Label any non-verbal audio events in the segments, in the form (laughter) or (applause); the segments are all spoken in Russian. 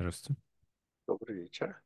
Здравствуйте. Добрый вечер.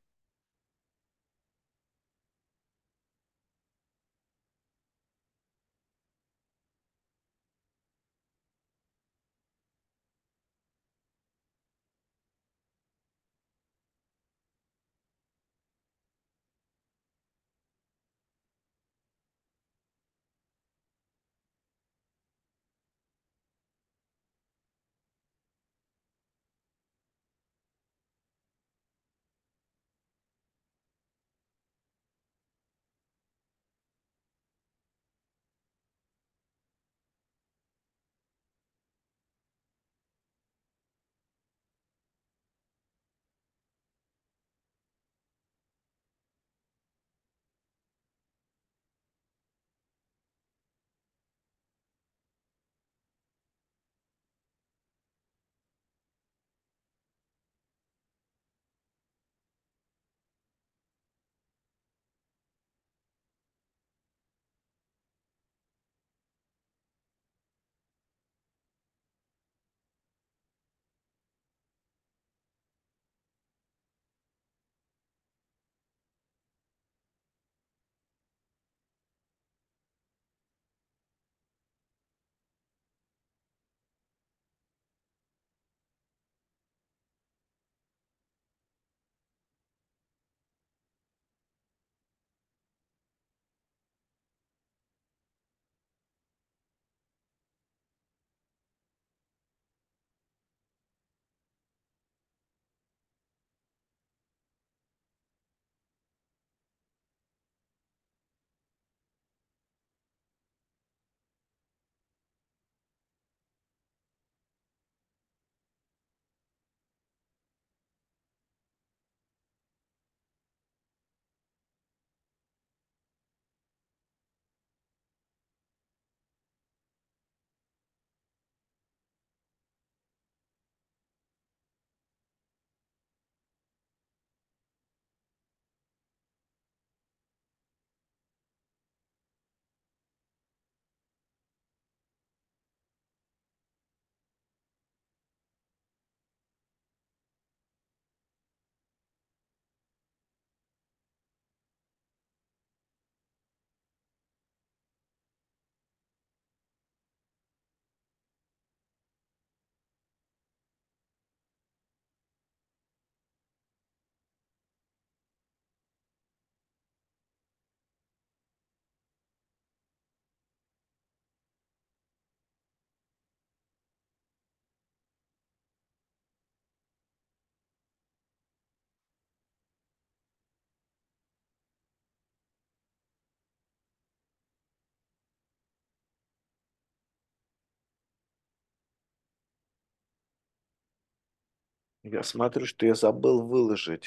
Я смотрю, что я забыл выложить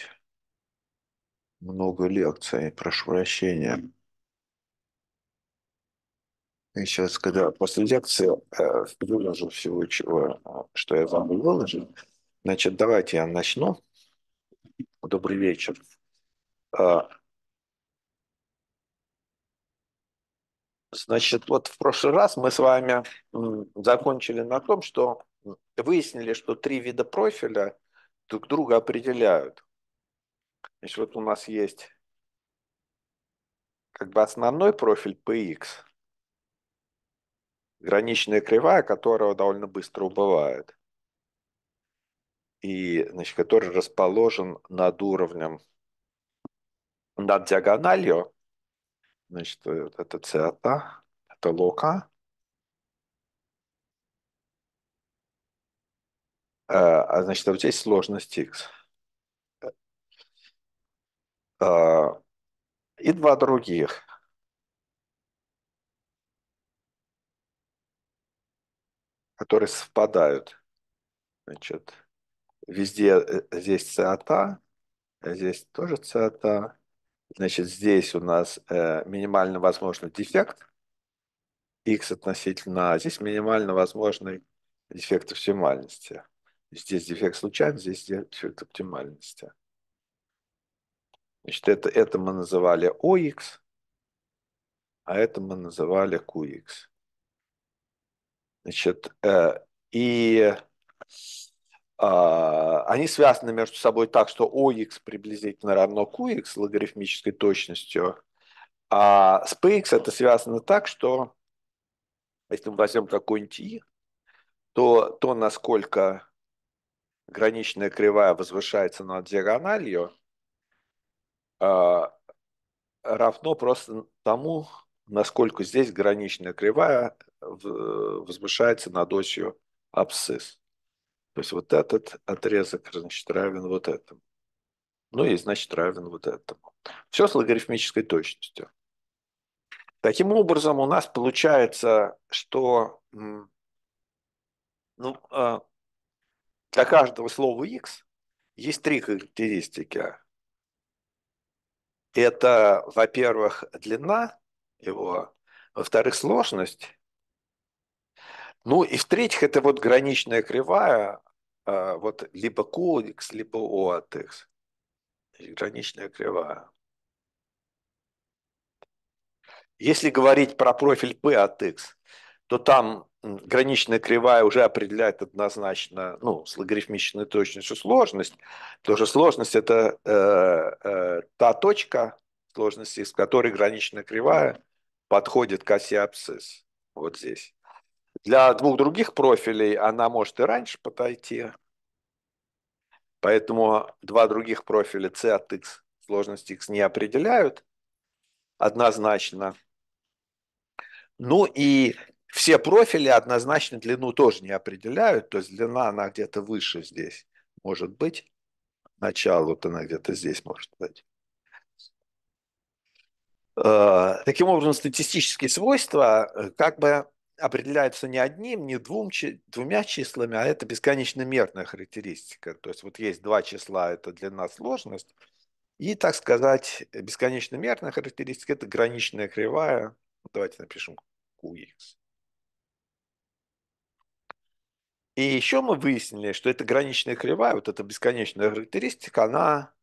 много лекций. Прошу прощения. И сейчас, когда после лекции э, выложу всего, чего, э, что я забыл выложить, значит, давайте я начну. Добрый вечер. А, значит, вот в прошлый раз мы с вами закончили на том, что выяснили, что три вида профиля друг друга определяют. Значит, вот у нас есть как бы основной профиль PX, граничная кривая которого довольно быстро убывает, и значит, который расположен над уровнем, над диагональю, значит, вот это цета, это лока, А, а, значит, а вот здесь сложность x. А, и два других. которые совпадают. Значит, везде э, здесь цеота, а здесь тоже цеота. Значит, здесь у нас э, минимально возможный дефект x относительно А, здесь минимально возможный дефект оптимальности. Здесь дефект случайности, здесь дефект оптимальности. Значит, это, это мы называли OX, а это мы называли QX. Значит, э, и э, они связаны между собой так, что OX приблизительно равно QX с логарифмической точностью, а с PX это связано так, что если мы возьмем какой-нибудь i, то то, насколько граничная кривая возвышается над диагональю, а, равно просто тому, насколько здесь граничная кривая возвышается над осью абсцисс. То есть вот этот отрезок, значит, равен вот этому. Ну и, значит, равен вот этому. Все с логарифмической точностью. Таким образом, у нас получается, что ну, а, для каждого слова x есть три характеристики. Это, во-первых, длина его, во-вторых, сложность, ну и в-третьих, это вот граничная кривая, а, вот либо q от x, либо O от X. Граничная кривая. Если говорить про профиль P от X, то там граничная кривая уже определяет однозначно ну, с логарифмичной точностью сложность. Тоже сложность – это э, э, та точка сложности, из которой граничная кривая подходит к оси абсцисс. Вот здесь. Для двух других профилей она может и раньше подойти. Поэтому два других профиля C от X сложности X не определяют однозначно. Ну и все профили однозначно длину тоже не определяют, то есть длина она где-то выше здесь может быть, начало вот она где-то здесь может быть. Э, таким образом, статистические свойства э, как бы определяются не одним, не двум, двумя числами, а это бесконечно мерная характеристика. То есть вот есть два числа, это длина, сложность, и, так сказать, бесконечно мерная характеристика – это граничная кривая. Давайте напишем QX. И еще мы выяснили, что эта граничная кривая, вот эта бесконечная характеристика, она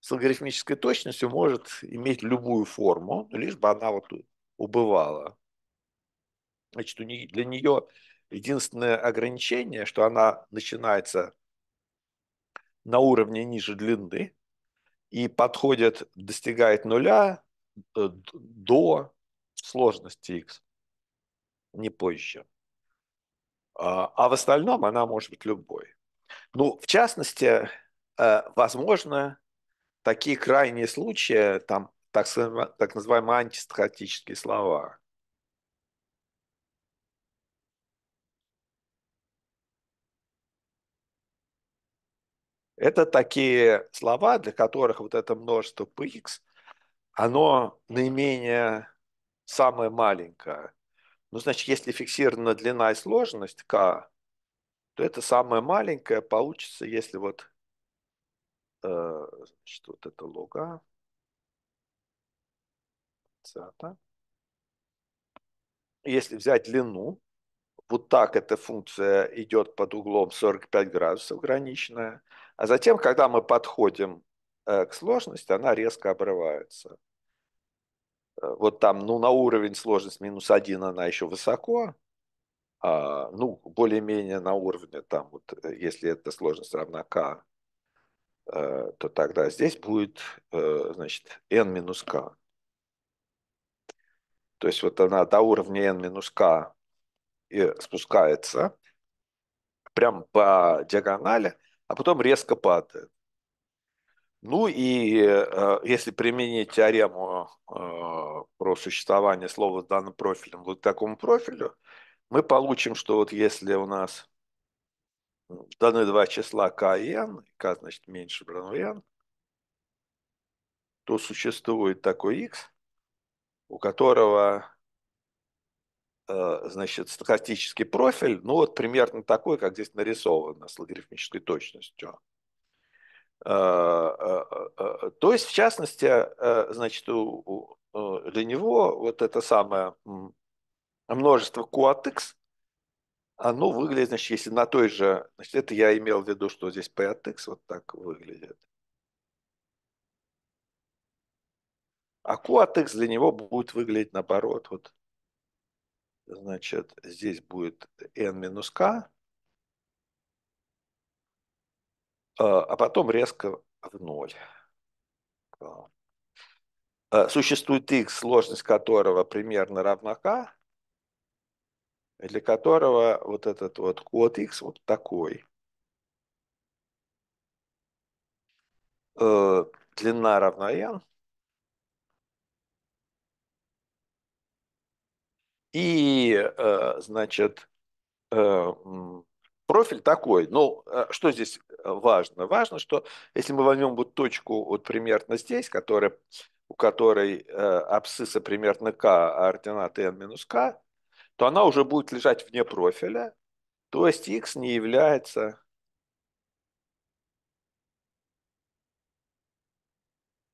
с логарифмической точностью может иметь любую форму, лишь бы она вот убывала. Значит, для нее единственное ограничение, что она начинается на уровне ниже длины и подходит, достигает нуля э, до сложности x, не позже. А, а в остальном она может быть любой. Ну, в частности, э, возможно, такие крайние случаи, там так, так называемые антистатические слова. Это такие слова, для которых вот это множество px, оно наименее самое маленькое. Ну, значит, если фиксирована длина и сложность k, то это самое маленькое получится, если вот, э, значит, вот это луга, цата. Если взять длину, вот так эта функция идет под углом 45 градусов ограниченная, а затем, когда мы подходим э, к сложности, она резко обрывается. Э, вот там, ну, на уровень сложность минус один она еще высоко, а, ну, более-менее на уровне, там, вот, э, если эта сложность равна k, э, то тогда здесь будет, э, значит, n минус k. То есть вот она до уровня n минус k и спускается прям по диагонали, а потом резко падает. Ну и э, если применить теорему э, про существование слова с данным профилем вот к такому профилю, мы получим, что вот если у нас даны два числа k и n, k значит меньше равно n, то существует такой x, у которого э, значит, статистический профиль, ну вот примерно такой, как здесь нарисовано, с логарифмической точностью. Э, э, э, то есть, в частности, значит, у, у, для него вот это самое множество QATX, оно выглядит, значит, если на той же, значит, это я имел в виду, что здесь P вот так выглядит. А Q для него будет выглядеть наоборот. Вот, значит, здесь будет N минус K, А, а потом резко в ноль. А, существует x, сложность которого примерно равна k, а, для которого вот этот вот код x вот такой. Длина равна n. И, значит, Профиль такой. Ну, э, что здесь э, важно? Важно, что если мы возьмем вот точку вот примерно здесь, которая, у которой э, абсцисса примерно k, а ординаты n минус k, то она уже будет лежать вне профиля, то есть x не является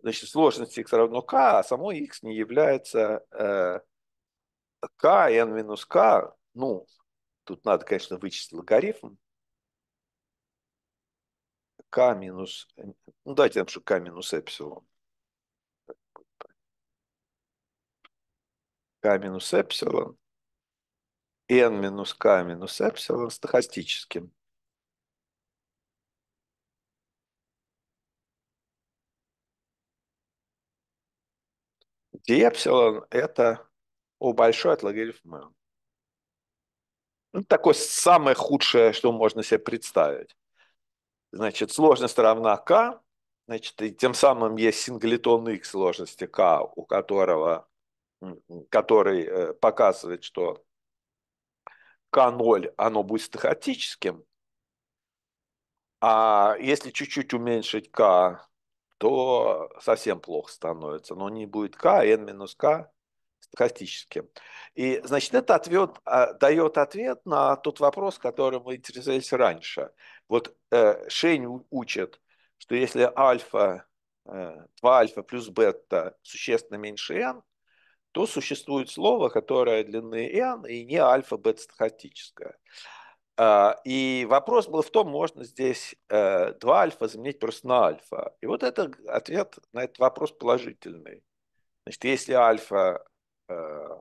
значит, сложность x равно k, а само x не является э, k, n минус k, ну, Тут надо, конечно, вычесть логарифм. К минус... Ну, давайте напишу К минус эпсилон. К минус эпсилон. н минус К минус эпсилон стохастическим. где эпсилон – это у большой от логарифма. Ну, такое самое худшее, что можно себе представить. Значит, сложность равна k, значит, и тем самым есть синглитон x сложности k, у которого, который э, показывает, что k0, оно будет стахатическим, а если чуть-чуть уменьшить k, то совсем плохо становится. Но не будет k, n минус k стахастически. И, значит, это ответ, а, дает ответ на тот вопрос, которым мы интересовались раньше. Вот э, Шень учит, что если альфа, э, 2 альфа плюс бета существенно меньше n, то существует слово, которое длины n и не альфа бета стахастическое. А, и вопрос был в том, можно здесь 2 э, альфа заменить просто на альфа. И вот это ответ на этот вопрос положительный. Значит, если альфа Э,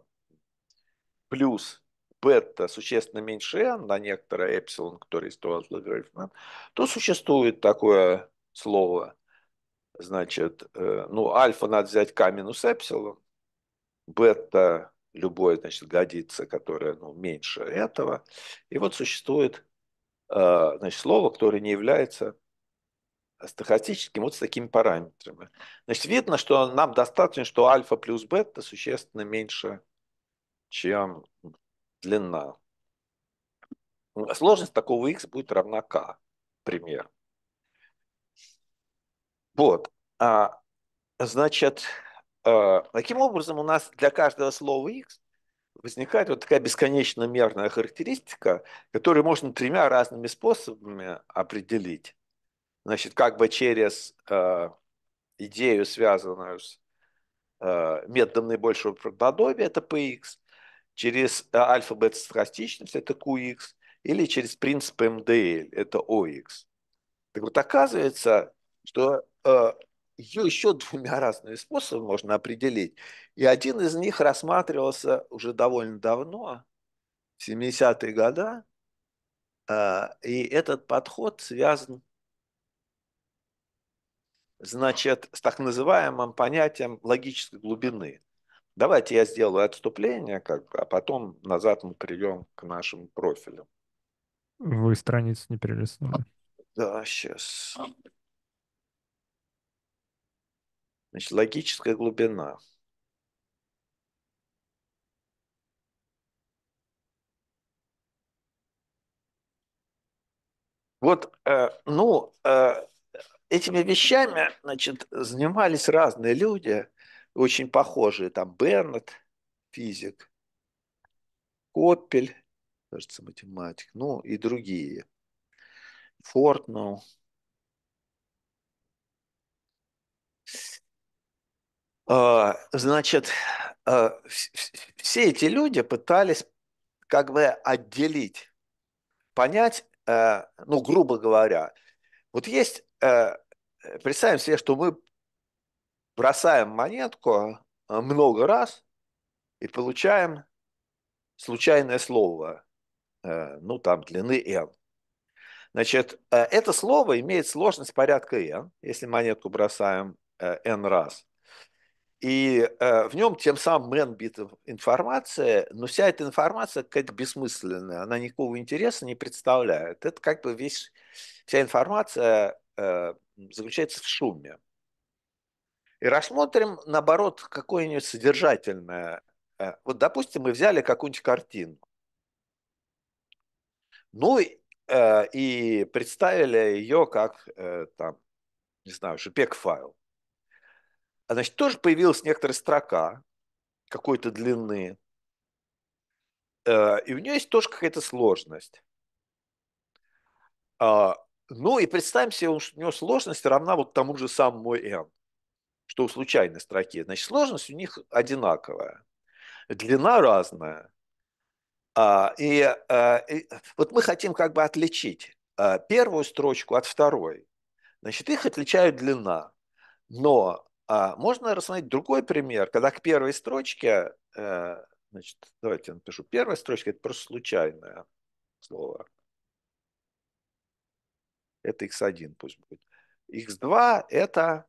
плюс бета существенно меньше n на некоторое эпсилон, который стоит логарифм то существует такое слово, значит, э, ну, альфа надо взять k минус эпсилон, бета любое, значит, годится, которое ну, меньше этого. И вот существует э, значит, слово, которое не является стохастическим вот с такими параметрами. Значит, видно, что нам достаточно, что альфа плюс бета существенно меньше, чем длина. Сложность такого x будет равна k, пример. Вот. А, значит, а, таким образом у нас для каждого слова x возникает вот такая бесконечно мерная характеристика, которую можно тремя разными способами определить значит, как бы через э, идею, связанную с э, методом наибольшего правдоподобия, это PX, через э, альфа-бета страстичность, это QX, или через принцип МДЛ, это OX. Так вот, оказывается, что э, ее еще двумя разными способами можно определить. И один из них рассматривался уже довольно давно, в 70-е годы. Э, и этот подход связан значит, с так называемым понятием логической глубины. Давайте я сделаю отступление, как бы, а потом назад мы придем к нашим профилям Вы страницу не перелистнули. Да, сейчас. Значит, логическая глубина. Вот, э, ну, э, этими вещами, значит, занимались разные люди, очень похожие, там Беннет, физик, Коппель, кажется, математик, ну и другие. Фортнелл. А, значит, а, все эти люди пытались как бы отделить, понять, э, ну, грубо говоря, вот есть Э, представим себе, что мы бросаем монетку э, много раз и получаем случайное слово, э, ну там длины n. Значит, это слово имеет сложность порядка n, если монетку бросаем n раз. И в нем тем самым n бит информации. но вся эта информация какая-то бессмысленная, она никакого интереса не представляет. Это как бы весь, вся информация Э, заключается в шуме. И рассмотрим, наоборот, какое-нибудь содержательное. Э, вот, допустим, мы взяли какую-нибудь картинку. Ну и э, представили ее как, там, не знаю, JPEG-файл. Значит, тоже появилась некоторая строка какой-то длины. И у нее есть тоже какая-то сложность. А, ну и представим себе, что у него сложность равна вот тому же самому n, что у случайной строки. Значит, сложность у них одинаковая, длина разная. А, и, а, и вот мы хотим как бы отличить а, первую строчку от второй. Значит, их отличают длина. Но можно рассмотреть другой пример, когда к первой строчке, э, значит, давайте я напишу, первая строчка – это просто случайное слово – это x1 пусть будет. x2 это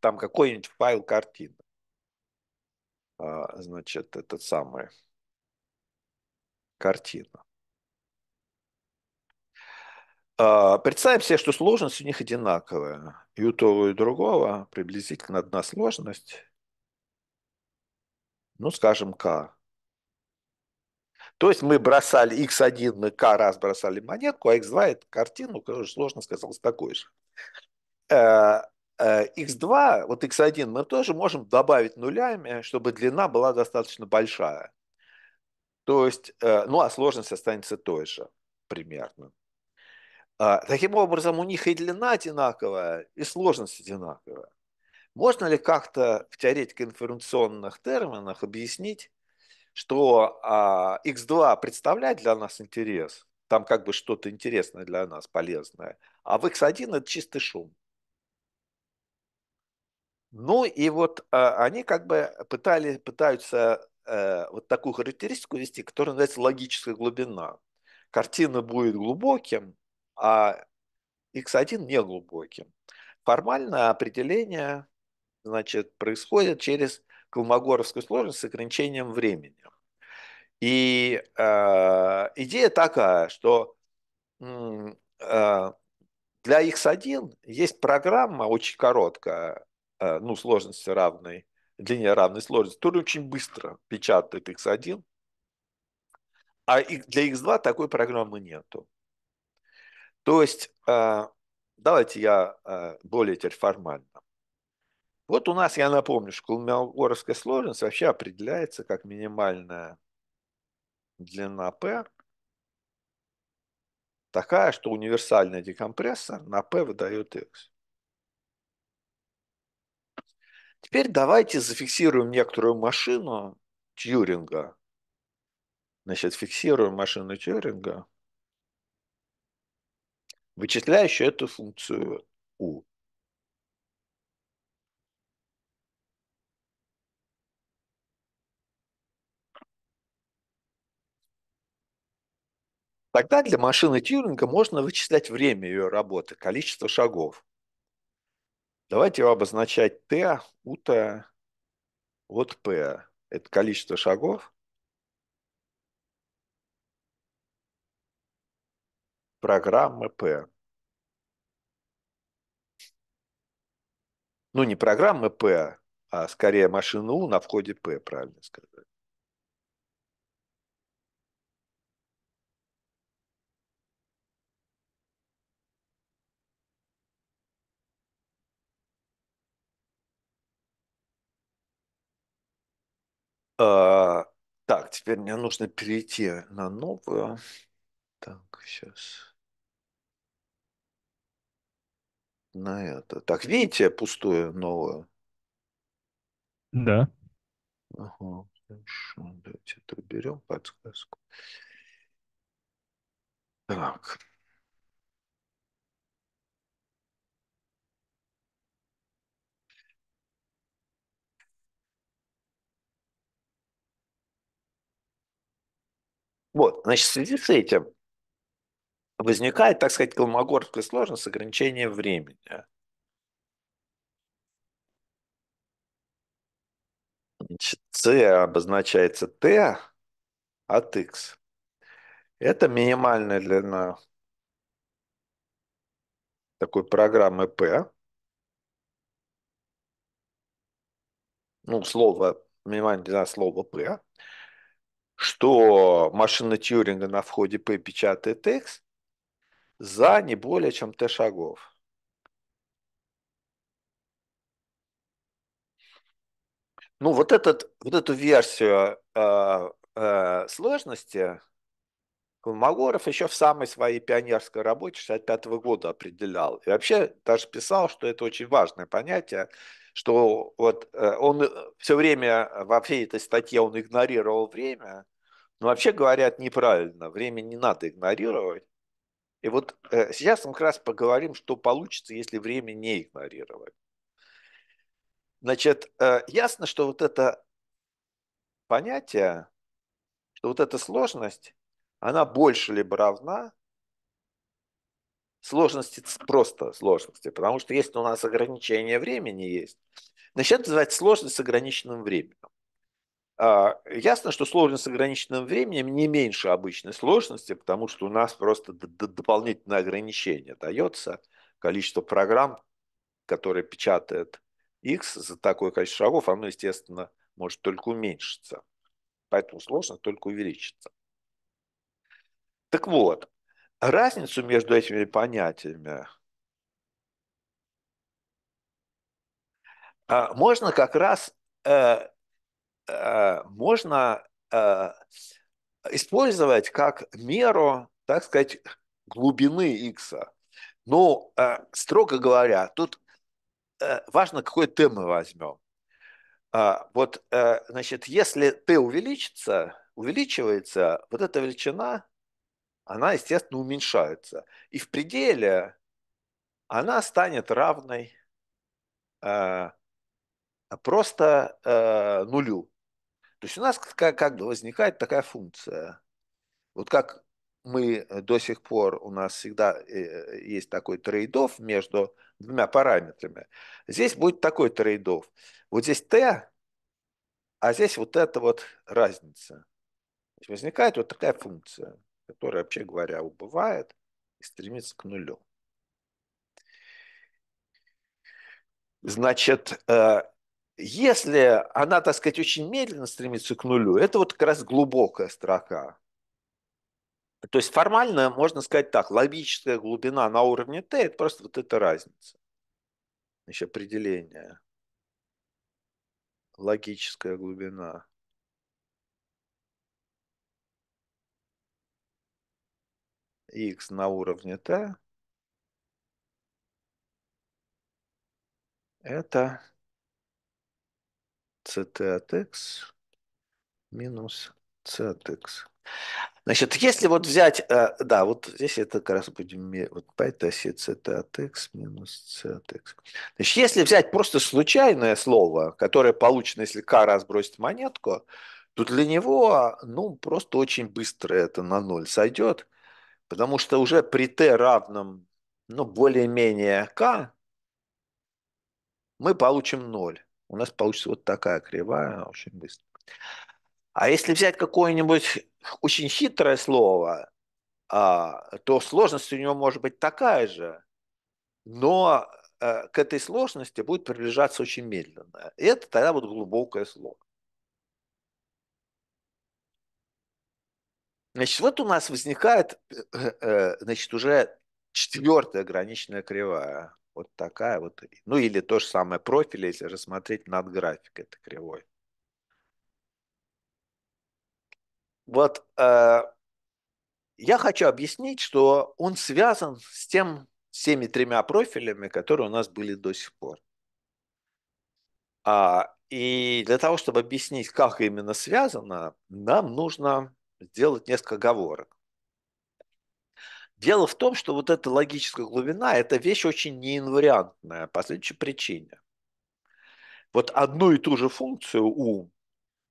там какой-нибудь файл картины. А, значит, это самая картина. А, представим себе, что сложность у них одинаковая. И у того, и у другого приблизительно одна сложность. Ну, скажем, k. То есть мы бросали x1, мы k раз бросали монетку, а x2 это картину, ну, которая сложно сказалась такой же. x2, э, э, вот x1 мы тоже можем добавить нулями, чтобы длина была достаточно большая. То есть, э, ну а сложность останется той же примерно. Таким образом, у них и длина одинаковая, и сложность одинаковая. Можно ли как-то в теоретико-информационных терминах объяснить, что X2 а, представляет для нас интерес, там как бы что-то интересное для нас, полезное, а в X1 это чистый шум. Ну и вот а, они как бы пытали, пытаются э, вот такую характеристику вести, которая называется логическая глубина. Картина будет глубоким, а X1 не глубоким. Формальное определение значит, происходит через колмогоровскую сложность с ограничением времени. И э, идея такая, что э, для X1 есть программа очень короткая, э, ну, сложности равной, длине равной сложности, которая очень быстро печатает X1, а для X2 такой программы нету. То есть, э, давайте я э, более теперь формально. Вот у нас, я напомню, что колмеогоровская сложность вообще определяется как минимальная длина P такая, что универсальный декомпрессор на P выдает X. Теперь давайте зафиксируем некоторую машину Тьюринга. Значит, фиксируем машину Тьюринга, вычисляющую эту функцию U. Тогда для машины Тьюринга можно вычислять время ее работы, количество шагов. Давайте его обозначать Т, УТ от p. Это количество шагов. Программы p. Ну, не программы p, а скорее машину У на входе p, правильно сказать. А, так, теперь мне нужно перейти на новую. Так, сейчас. На это. Так, видите пустую новую? Да. Ага, хорошо. Давайте это уберем подсказку. Так. Вот, значит, в связи с этим возникает, так сказать, колмогорская сложность с ограничением времени. Значит, C обозначается Т от X. Это минимальная длина такой программы P. Ну, слово, минимальная длина слова P что машина Тьюринга на входе P печатает X за не более чем T шагов. Ну, вот, этот, вот эту версию э, э, сложности Колмогоров еще в самой своей пионерской работе 65 года определял. И вообще даже писал, что это очень важное понятие, что вот э, он все время во всей этой статье он игнорировал время, но ну, вообще говорят неправильно, время не надо игнорировать. И вот э, сейчас мы как раз поговорим, что получится, если время не игнорировать. Значит, э, ясно, что вот это понятие, что вот эта сложность, она больше либо равна сложности, просто сложности, потому что если у нас ограничение времени есть, значит, это называется сложность с ограниченным временем. А, ясно, что сложность с ограниченным временем не меньше обычной сложности, потому что у нас просто дополнительное ограничение дается. Количество программ, которые печатает X за такое количество шагов, оно, естественно, может только уменьшиться. Поэтому сложность только увеличится. Так вот, разницу между этими понятиями а, можно как раз э, Э, можно э, использовать как меру, так сказать, глубины X. Но, ну, э, строго говоря, тут важно, какой Т мы возьмем. Вот, значит, если Т увеличится, увеличивается, вот эта величина, она, естественно, уменьшается. И в пределе она станет равной просто нулю. То есть у нас как, как бы возникает такая функция. Вот как мы э, до сих пор, у нас всегда э, э, есть такой трейдов между двумя параметрами. Здесь будет такой трейдов. Вот здесь Т, а здесь вот эта вот разница. То есть возникает вот такая функция, которая, вообще говоря, убывает и стремится к нулю. Значит, если она, так сказать, очень медленно стремится к нулю, это вот как раз глубокая строка. То есть формально можно сказать так, логическая глубина на уровне t – это просто вот эта разница. Еще определение. Логическая глубина. x на уровне t – это ct от x минус c от x. Значит, если вот взять, э, да, вот здесь это как раз будем вот по этой оси ct от x минус c от x. Значит, если взять просто случайное слово, которое получено, если k раз бросить монетку, то для него, ну, просто очень быстро это на ноль сойдет, потому что уже при t равном, ну, более-менее k, мы получим ноль у нас получится вот такая кривая очень быстро. А если взять какое-нибудь очень хитрое слово, а, то сложность у него может быть такая же, но э, к этой сложности будет приближаться очень медленно. И это тогда вот глубокое слово. Значит, вот у нас возникает э, э, значит, уже четвертая граничная кривая. Вот такая вот. Ну или то же самое профиль, если рассмотреть над графикой это кривой. Вот э, я хочу объяснить, что он связан с тем, с теми тремя профилями, которые у нас были до сих пор. А, и для того, чтобы объяснить, как именно связано, нам нужно сделать несколько оговорок. Дело в том, что вот эта логическая глубина – это вещь очень неинвариантная по следующей причине. Вот одну и ту же функцию у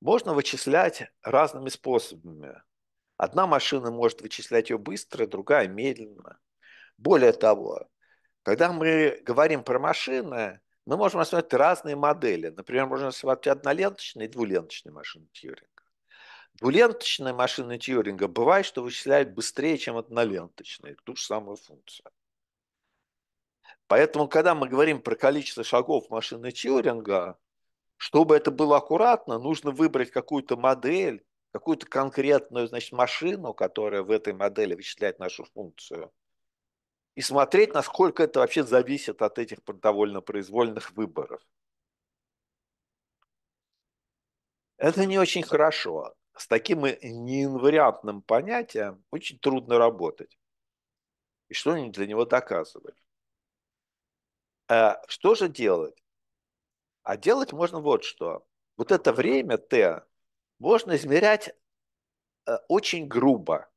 можно вычислять разными способами. Одна машина может вычислять ее быстро, другая – медленно. Более того, когда мы говорим про машины, мы можем рассмотреть разные модели. Например, можно рассмотреть одноленточные, и двуленточный машин тьюринг. Двуленточная машина Тьюринга бывает, что вычисляет быстрее, чем одноленточная. Ту же самую функцию. Поэтому, когда мы говорим про количество шагов машины Тьюринга, чтобы это было аккуратно, нужно выбрать какую-то модель, какую-то конкретную значит, машину, которая в этой модели вычисляет нашу функцию, и смотреть, насколько это вообще зависит от этих довольно-произвольных выборов. Это не очень хорошо с таким неинвариантным понятием очень трудно работать и что они для него доказывали? Э, что же делать? А делать можно вот что. Вот это время Т можно измерять э, очень грубо.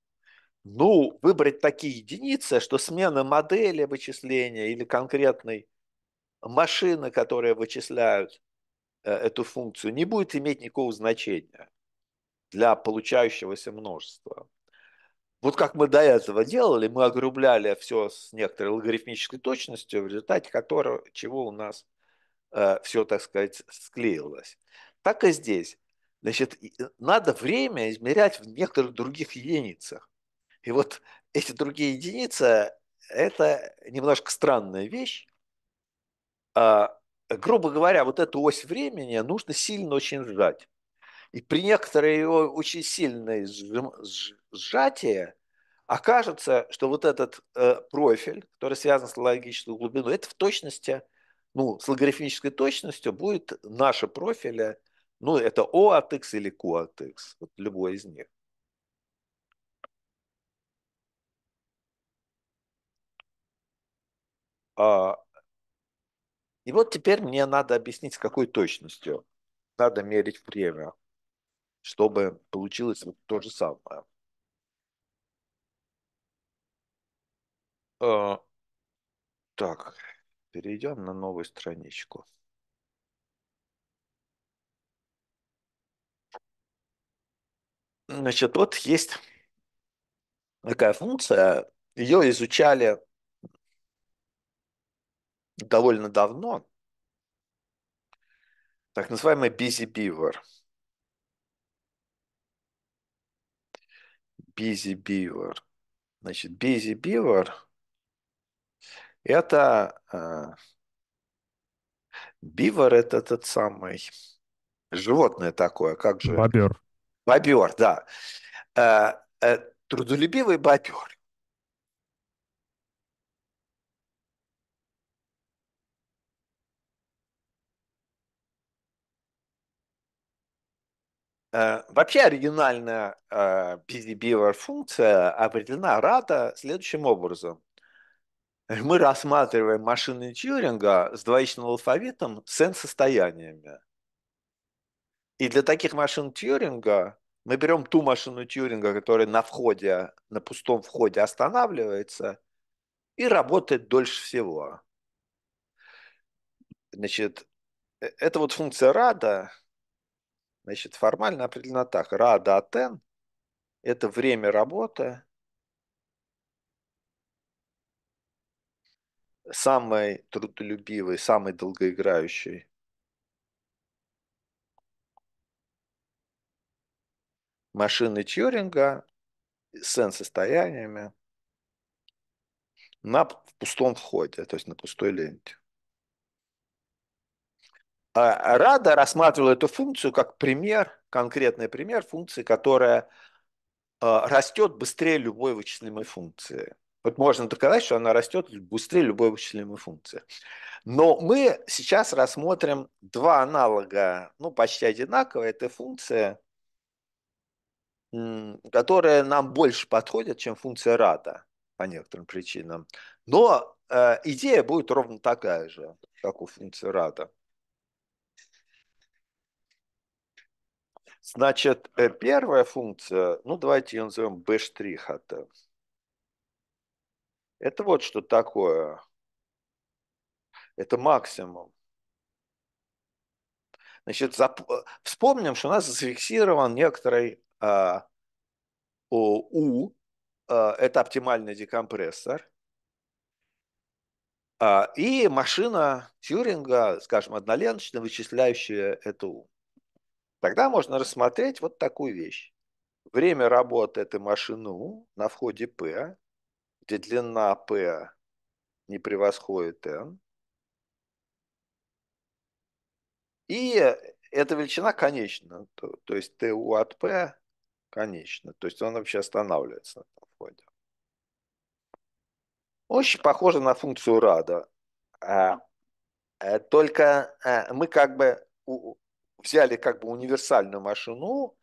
Ну, выбрать такие единицы, что смена модели вычисления или конкретной машины, которые вычисляют э, эту функцию, не будет иметь никакого значения для получающегося множества. Вот как мы до этого делали, мы огрубляли все с некоторой логарифмической точностью, в результате которого, чего у нас э, все, так сказать, склеилось. Так и здесь. Значит, э, надо время измерять в некоторых других единицах. И вот эти другие единицы – это немножко странная вещь. А, грубо говоря, вот эту ось времени нужно сильно очень сжать. И при некоторой его очень сильной сжатии окажется, что вот этот э, профиль, который связан с логической глубиной, это в точности, ну, с логарифмической точностью будет наши профили, ну, это O от X или Q от X, вот любой из них. А, и вот теперь мне надо объяснить, с какой точностью надо мерить время чтобы получилось вот то же самое. А, так, перейдем на новую страничку. Значит, вот есть такая функция, ее изучали довольно давно, так называемый busy beaver – Бизи Бивер. Значит, Бизи Бивер – это… Бивер э, – это тот самый… Животное такое, как же… Бобер. Бобер, да. Э, э, трудолюбивый бобер. Э, вообще оригинальная BDBR э, функция определена рада следующим образом. Мы рассматриваем машины Тьюринга с двоичным алфавитом с n состояниями. И для таких машин Тьюринга мы берем ту машину Тьюринга, которая на входе, на пустом входе останавливается и работает дольше всего. Значит, э, это вот функция рада, Значит, формально определено так. Рада атен – это время работы самой трудолюбивой, самой долгоиграющей машины Тьюринга с N-состояниями на пустом входе, то есть на пустой ленте. А, а рада рассматривала эту функцию как пример, конкретный пример функции, которая а, растет быстрее любой вычислимой функции. Вот можно доказать, что она растет быстрее любой вычислимой функции. Но мы сейчас рассмотрим два аналога, ну, почти одинаковые этой функции, которые нам больше подходят, чем функция рада по некоторым причинам. Но э, идея будет ровно такая же, как у функции рада. Значит, э, первая функция, ну давайте ее назовем b' от m. Это вот что такое. Это максимум. Значит, зап... Э, вспомним, что у нас зафиксирован некоторый э, о, U, э, а, это оптимальный декомпрессор. Э, и машина Тьюринга, скажем, одноленточная вычисляющая эту U. Тогда можно рассмотреть вот такую вещь. Время работы этой машины на входе P, где длина P не превосходит N. И эта величина конечна, то, то есть TU от P конечна, то есть он вообще останавливается на этом входе. Очень похоже на функцию рада. А, э, только э, мы как бы взяли как бы универсальную машину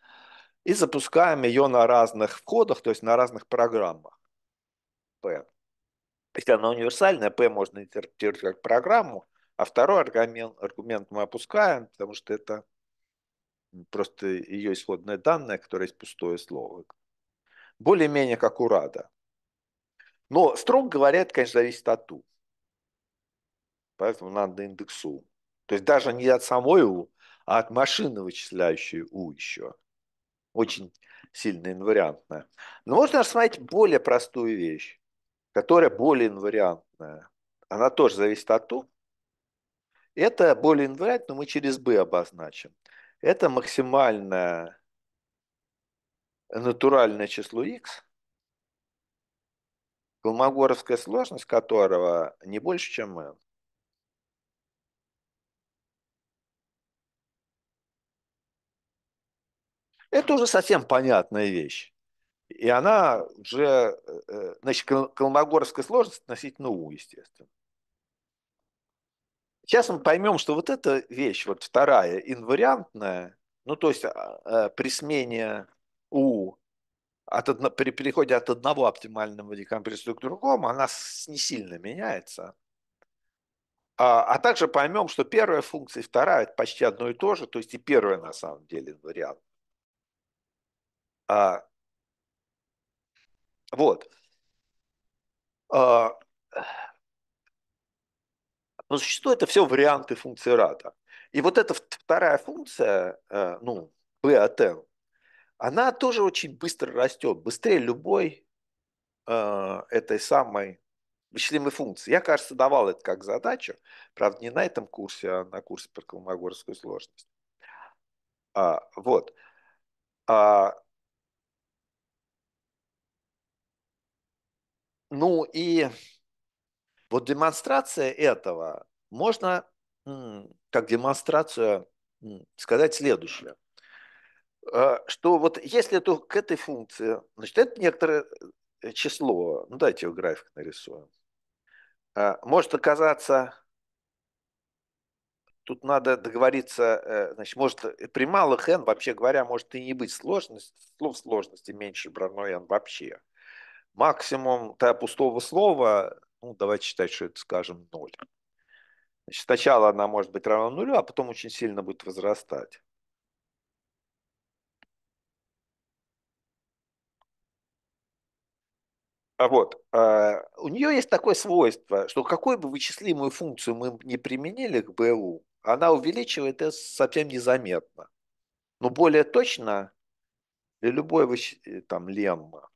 и запускаем ее на разных входах, то есть на разных программах P. Если она универсальная, P можно интерпретировать как программу, а второй аргумент, аргумент мы опускаем, потому что это просто ее исходные данные, которые есть пустое слово. Более-менее как у Рада. Но, строго говоря, это, конечно, зависит от U. Поэтому надо индексу. То есть даже не от самой U, а от машины вычисляющей у еще. Очень сильно инвариантная. Но можно рассмотреть более простую вещь, которая более инвариантная. Она тоже зависит от у Это более инвариантно, мы через B обозначим. Это максимальное натуральное число x, колмогоровская сложность которого не больше, чем n. Это уже совсем понятная вещь. И она уже, э, значит, калмогорская сложность относительно У, естественно. Сейчас мы поймем, что вот эта вещь, вот вторая, инвариантная, ну то есть а, э, при смене У от одно, при переходе от одного оптимального декомпрессора к другому, она не сильно меняется. А, а также поймем, что первая функция и вторая это почти одно и то же, то есть и первая на самом деле инвариант. А, вот. А, по существу это все варианты функции рата. И вот эта вторая функция, э, ну, b от n, она тоже очень быстро растет, быстрее любой э, этой самой вычислимой функции. Я, кажется, давал это как задачу, правда, не на этом курсе, а на курсе про колмогорскую сложность. А, вот. А, Ну и вот демонстрация этого можно как демонстрацию сказать следующее, э, что вот если эту к этой функции, значит, это некоторое э, число, ну дайте его график нарисуем, э, может оказаться, тут надо договориться, значит, может при малых n, вообще говоря, может и не быть сложности слов сложности меньше брано n вообще максимум та пустого слова, ну, давайте считать, что это, скажем, ноль. Значит, сначала она может быть равна нулю, а потом очень сильно будет возрастать. А вот, э, у нее есть такое свойство, что какую бы вычислимую функцию мы не применили к БУ, она увеличивает S совсем незаметно. Но более точно для любой э, там, лемма.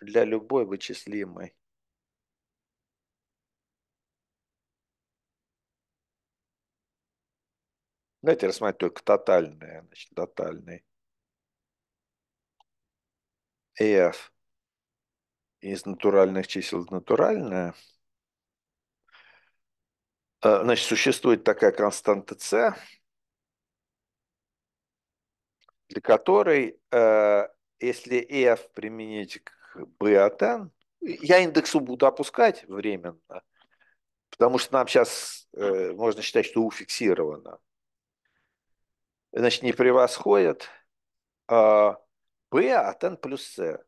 для любой вычислимой. Давайте рассмотрим только тотальное, значит, тотальный. f из натуральных чисел натуральное. А, значит, существует такая константа c, для которой, а, если f применить к Бриотен, я индексу буду опускать временно, потому что нам сейчас э, можно считать, что уфиксировано. Значит, не превосходит э, B от N плюс C.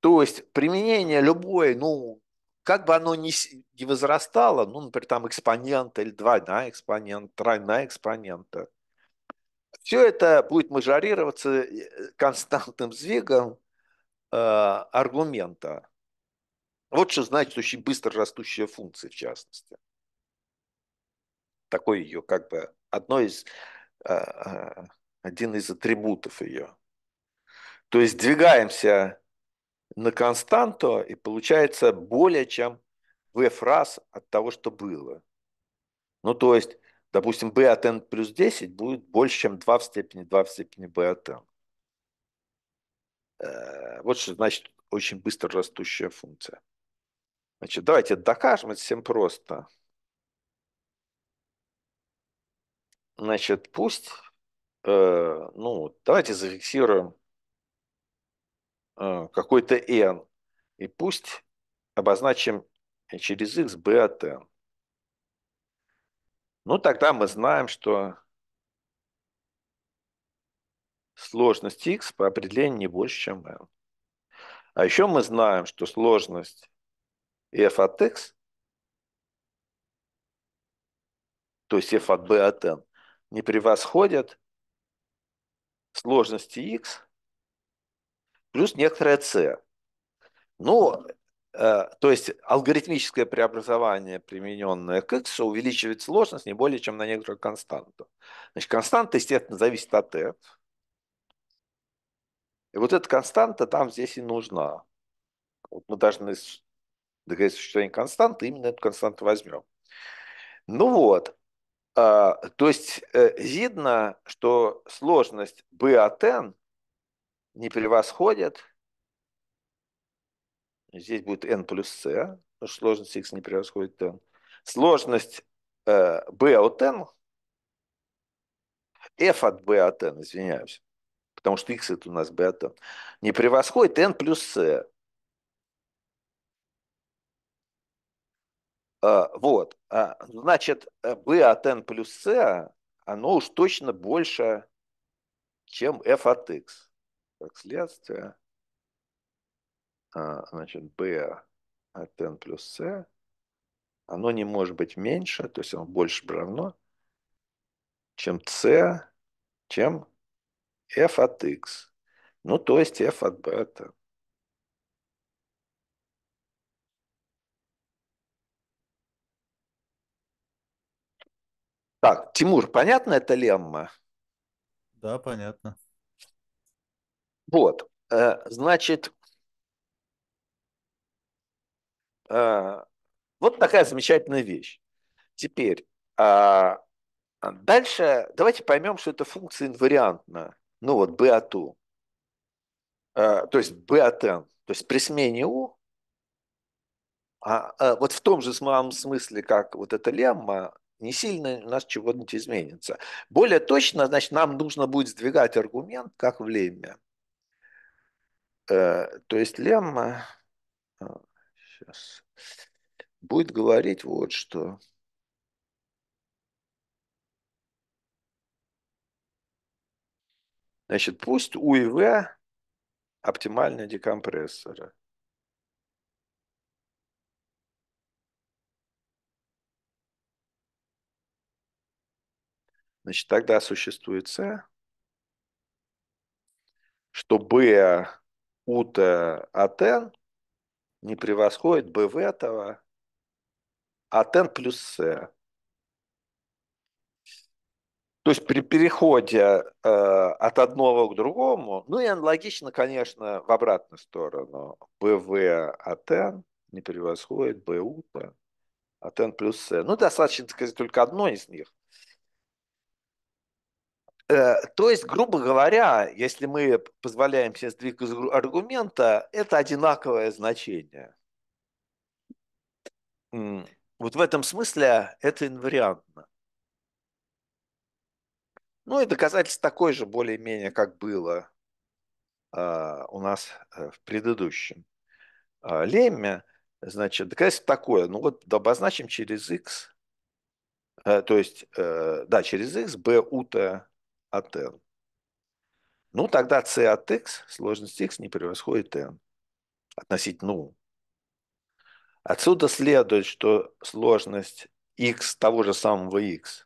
То есть применение любой, ну, как бы оно ни, ни возрастало, ну, например, там экспонента или 2 на экспонент, 3 на экспонента, все это будет мажорироваться э, константным сдвигом Э, аргумента. Вот что значит очень быстро растущая функция, в частности. Такой ее как бы одно из, э, э, один из атрибутов ее. То есть двигаемся на константу, и получается более чем v раз от того, что было. Ну, то есть, допустим, b от n плюс 10 будет больше, чем 2 в степени 2 в степени b от n. Э, вот что значит очень быстро растущая функция. Значит, давайте докажем, это всем просто. Значит, пусть, э, ну, давайте зафиксируем э, какой-то n, и пусть обозначим через x b от n. Ну, тогда мы знаем, что сложность x по определению не больше, чем n. А еще мы знаем, что сложность f от x, то есть f от b от n, не превосходит сложности x плюс некоторая c. Ну, э, то есть алгоритмическое преобразование, примененное к x, увеличивает сложность не более чем на некоторую константу. Значит, константа, естественно, зависит от f. И вот эта константа там здесь и нужна. Вот мы должны договориться о существовании константы, именно эту константу возьмем. Ну вот, а, то есть э, видно, что сложность B от n не превосходит, здесь будет n плюс c, потому что сложность x не превосходит n. Сложность э, b от n, f от b от n, извиняюсь, потому что x это у нас b от не превосходит n плюс c. А, вот, а, значит, b э, от n плюс c, оно уж точно больше, чем f от x. Как следствие, а, значит, b от n плюс c, оно не может быть меньше, то есть оно больше равно, чем c, чем f от x. Ну, то есть f от бета. Так, Тимур, понятно это лемма? Да, понятно. Вот, э, значит, э, вот такая замечательная вещь. Теперь, а, дальше давайте поймем, что эта функция инвариантна ну вот БАТУ, э, то есть БАТН, то есть при смене У, а, а, вот в том же смысле, как вот эта лемма, не сильно у нас чего-нибудь изменится. Более точно, значит, нам нужно будет сдвигать аргумент, как в лемме. Э, то есть лемма сейчас, э, будет говорить вот что – Значит, пусть У УИВ оптимальные декомпрессоры. Значит, тогда существует С, что Б УТ АТН не превосходит Б в этого АТН плюс С. То есть при переходе э, от одного к другому, ну и аналогично, конечно, в обратную сторону. БВ АТН не превосходит БУП, АТН плюс С. Ну, достаточно сказать только одно из них. Э, то есть, грубо говоря, если мы позволяем себе сдвиг из аргумента, это одинаковое значение. Вот в этом смысле это инвариантно. Ну и доказательство такое же более-менее, как было э, у нас э, в предыдущем э, лемме. Значит, доказательство такое. Ну вот обозначим через x, э, то есть, э, да, через x b ut то от n. Ну тогда c от x, сложность x не превосходит n относительно ну. Отсюда следует, что сложность x того же самого x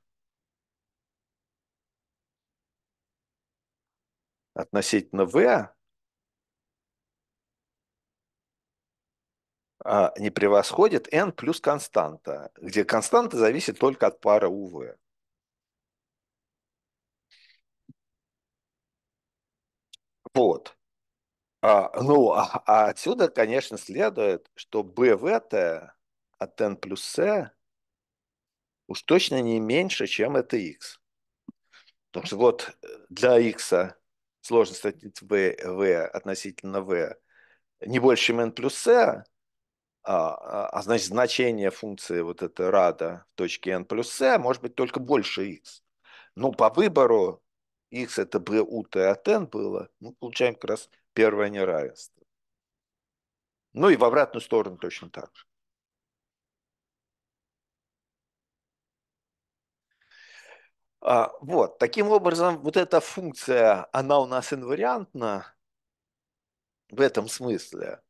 относительно V а, не превосходит n плюс константа, где константа зависит только от пары УВ. Вот. А, ну, а, а отсюда, конечно, следует, что b bvt от n плюс c уж точно не меньше, чем это x. Потому что вот э, для x сложность статьи v, v относительно v не больше, чем n плюс c, э, а, а, а значит значение функции вот это рада в точке n плюс c э может быть только больше x. Ну, по выбору x это b u t от n было, мы получаем как раз первое неравенство. Ну и в обратную сторону точно так же. А, вот, таким образом, вот эта функция, она у нас инвариантна в этом смысле.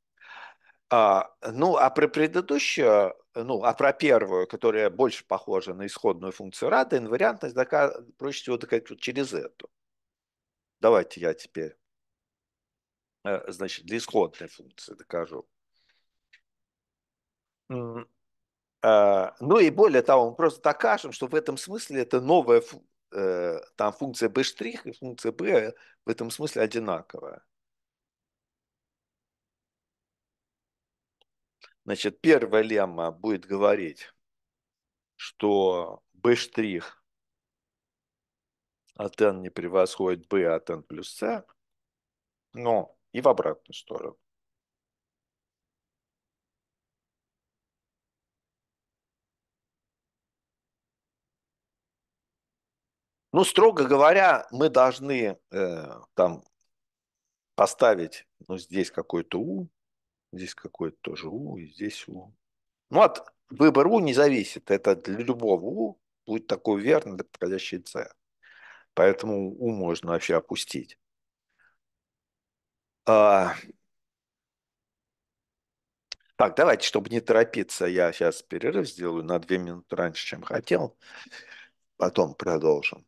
А, ну, а про предыдущую, ну, а про первую, которая больше похожа на исходную функцию рада, инвариантность доказ... проще всего доказать вот через эту. Давайте я теперь, э, значит, для исходной функции докажу. А, ну и более того, мы просто докажем, что в этом смысле это новая э, там функция b' и функция b в этом смысле одинаковая. Значит, первая лемма будет говорить, что b' от n не превосходит b от n плюс c, но и в обратную сторону. Ну, строго говоря, мы должны э, там поставить, ну, здесь какой-то У, здесь какой-то тоже У, и здесь У. Ну, от выбора У не зависит. Это для любого У будет такой верно, подходящий С. Поэтому У можно вообще опустить. А... Так, давайте, чтобы не торопиться, я сейчас перерыв сделаю на две минуты раньше, чем хотел. Потом продолжим.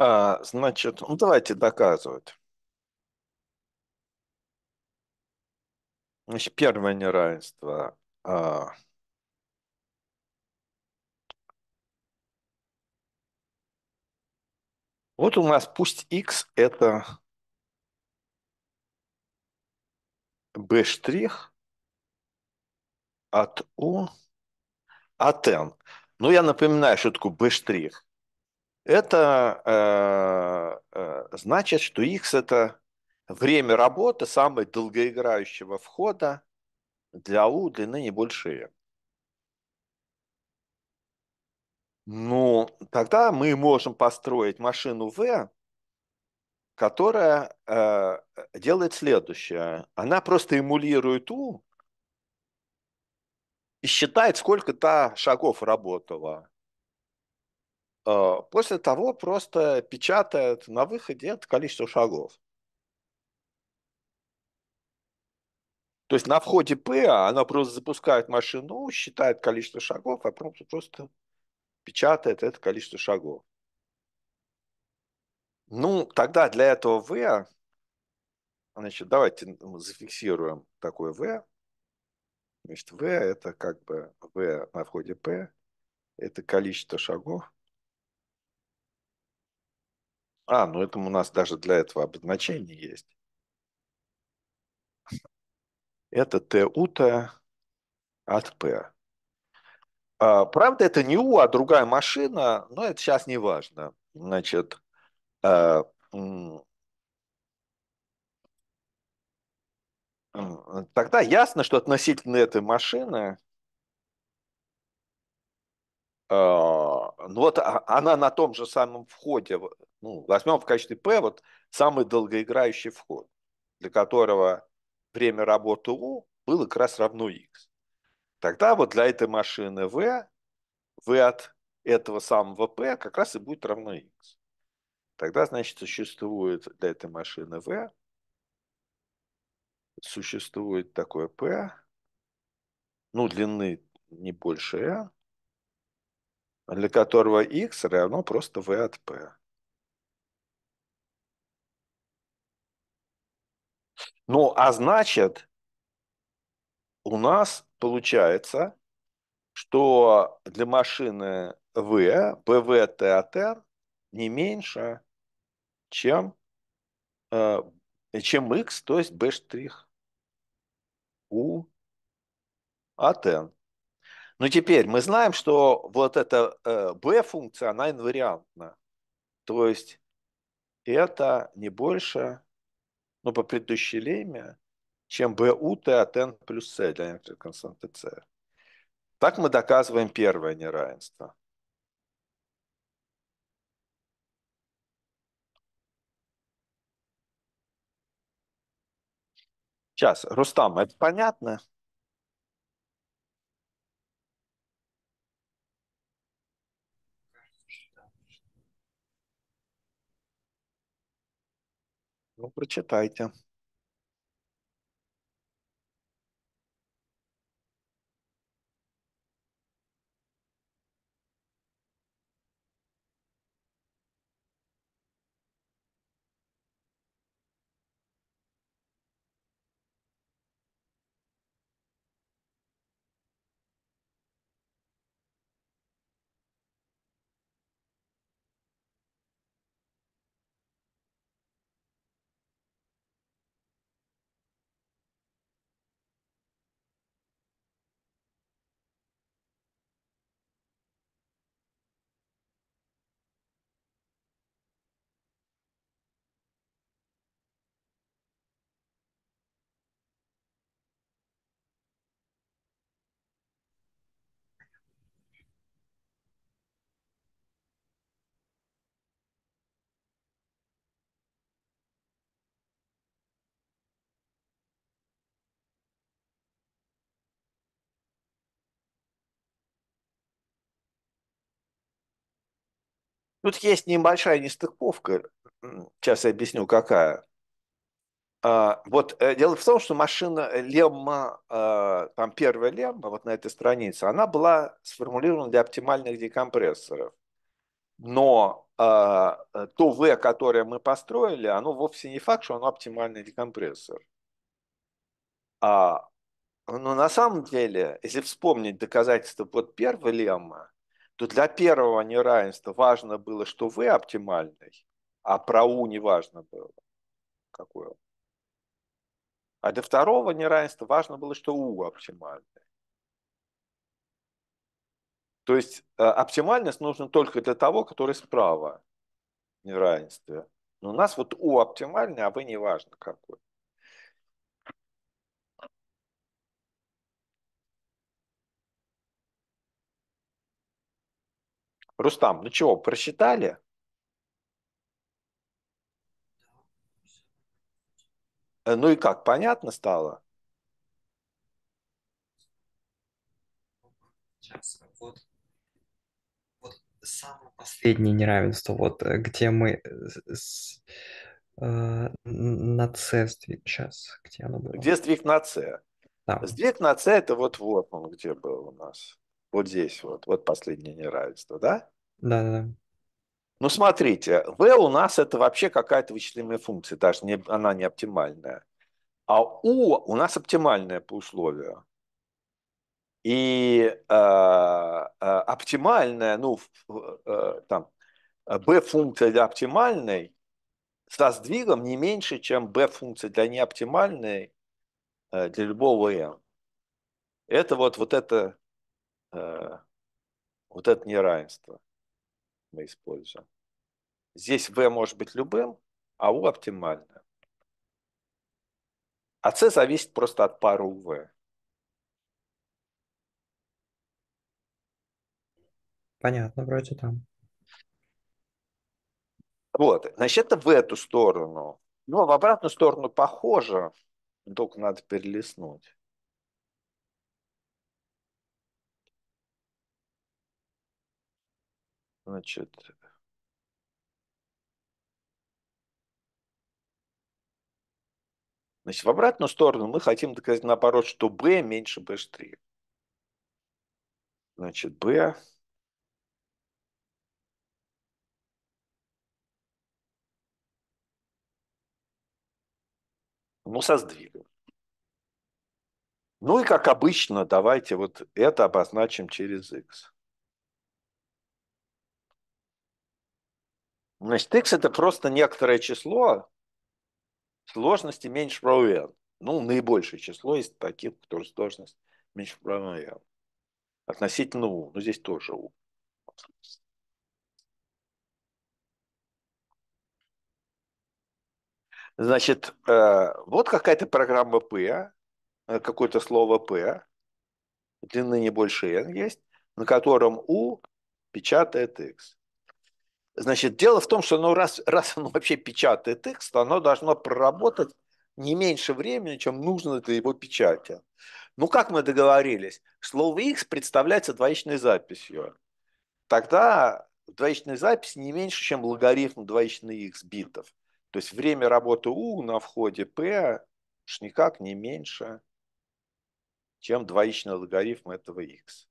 А, значит, ну давайте доказывать. Значит, первое неравенство. А, Вот у нас пусть x это b' от u от n. Ну, я напоминаю, что такое b' это э, э, значит, что x это время работы самого долгоиграющего входа для u длины не больше n. Ну, тогда мы можем построить машину V, которая э, делает следующее. Она просто эмулирует U и считает, сколько та шагов работала. Э, после того просто печатает на выходе это количество шагов. То есть на входе ПА она просто запускает машину, считает количество шагов, а просто, просто печатает это количество шагов. Ну, тогда для этого V, значит, давайте ну, зафиксируем такое V. Значит, V это как бы V на входе P, это количество шагов а, ну это у нас даже для этого обозначение есть. Это Т ута от П. А, правда, это не У, а другая машина, но это сейчас не важно. Значит, а, тогда ясно, что относительно этой машины, а, ну вот она на том же самом входе ну, возьмем в качестве P вот самый долгоиграющий вход, для которого время работы U было как раз равно X. Тогда вот для этой машины V, V от этого самого P как раз и будет равно X. Тогда, значит, существует для этой машины V, существует такое P, ну, длины не больше N, для которого X равно просто V от P. Ну, а значит, у нас получается, что для машины В, ПВТАТ не меньше, чем, э, чем X, то есть B' штрих у АТ. Но ну, теперь мы знаем, что вот эта э, B-функция, она инвариантна. То есть это не больше ну, по предыдущей лейме, чем БУТ Т от а, Н плюс С для некоторых константы С. Так мы доказываем первое неравенство. Сейчас, Рустам, это понятно? Ну, прочитайте. Ну, Тут есть небольшая нестыковка. Сейчас я объясню, какая. А, вот э, дело в том, что машина Лемма, а, там первая Лемма, вот на этой странице, она была сформулирована для оптимальных декомпрессоров. Но а, э, то V, которое мы построили, оно вовсе не факт, что оно оптимальный декомпрессор. но на самом деле, если вспомнить доказательства под первой Лемма, то для первого неравенства важно было, что вы оптимальный, а про У не важно было, какой он. А для второго неравенства важно было, что У оптимальный. То есть э, оптимальность нужна только для того, который справа в неравенстве. Но у нас вот У оптимальный, а вы не важно какой. Рустам, ну чего, просчитали? Ну и как, понятно стало? Сейчас, вот, вот самое последнее неравенство, вот где мы с, э, на С сдвиг, сейчас, где оно было? Где сдвиг на С? Сдвиг на С это вот вот он где был у нас. Вот здесь вот, вот последнее неравенство, да? Да, да, да. Ну, смотрите, v у нас это вообще какая-то вычислимая функция, даже не, она не оптимальная. А u у нас оптимальная по условию. И э, э, оптимальная, ну, э, там, э, b-функция для оптимальной со сдвигом не меньше, чем b-функция для неоптимальной э, для любого n. Это вот, вот это Э, вот это неравенство мы используем. Здесь V может быть любым, а U оптимальное. А C зависит просто от пары v. Понятно, вроде там. Вот, значит, это в эту сторону. Ну, а в обратную сторону похоже, только надо перелистнуть. Значит, Значит, в обратную сторону мы хотим доказать наоборот, что b меньше b'. Значит, b ну, со сдвигом. Ну и, как обычно, давайте вот это обозначим через x. Значит, x это просто некоторое число сложности меньше равен. Ну, наибольшее число из таких, у которых сложность меньше равна n. Относительно u. но здесь тоже u. Значит, э, вот какая-то программа P, э, какое-то слово P, длины не больше n есть, на котором u печатает x. Значит, дело в том, что ну, раз, раз оно вообще печатает текст, оно должно проработать не меньше времени, чем нужно для его печати. Ну, как мы договорились, слово X представляется двоичной записью. Тогда двоичная запись не меньше, чем логарифм двоичной X битов. То есть время работы U на входе P уж никак не меньше, чем двоичный логарифм этого X.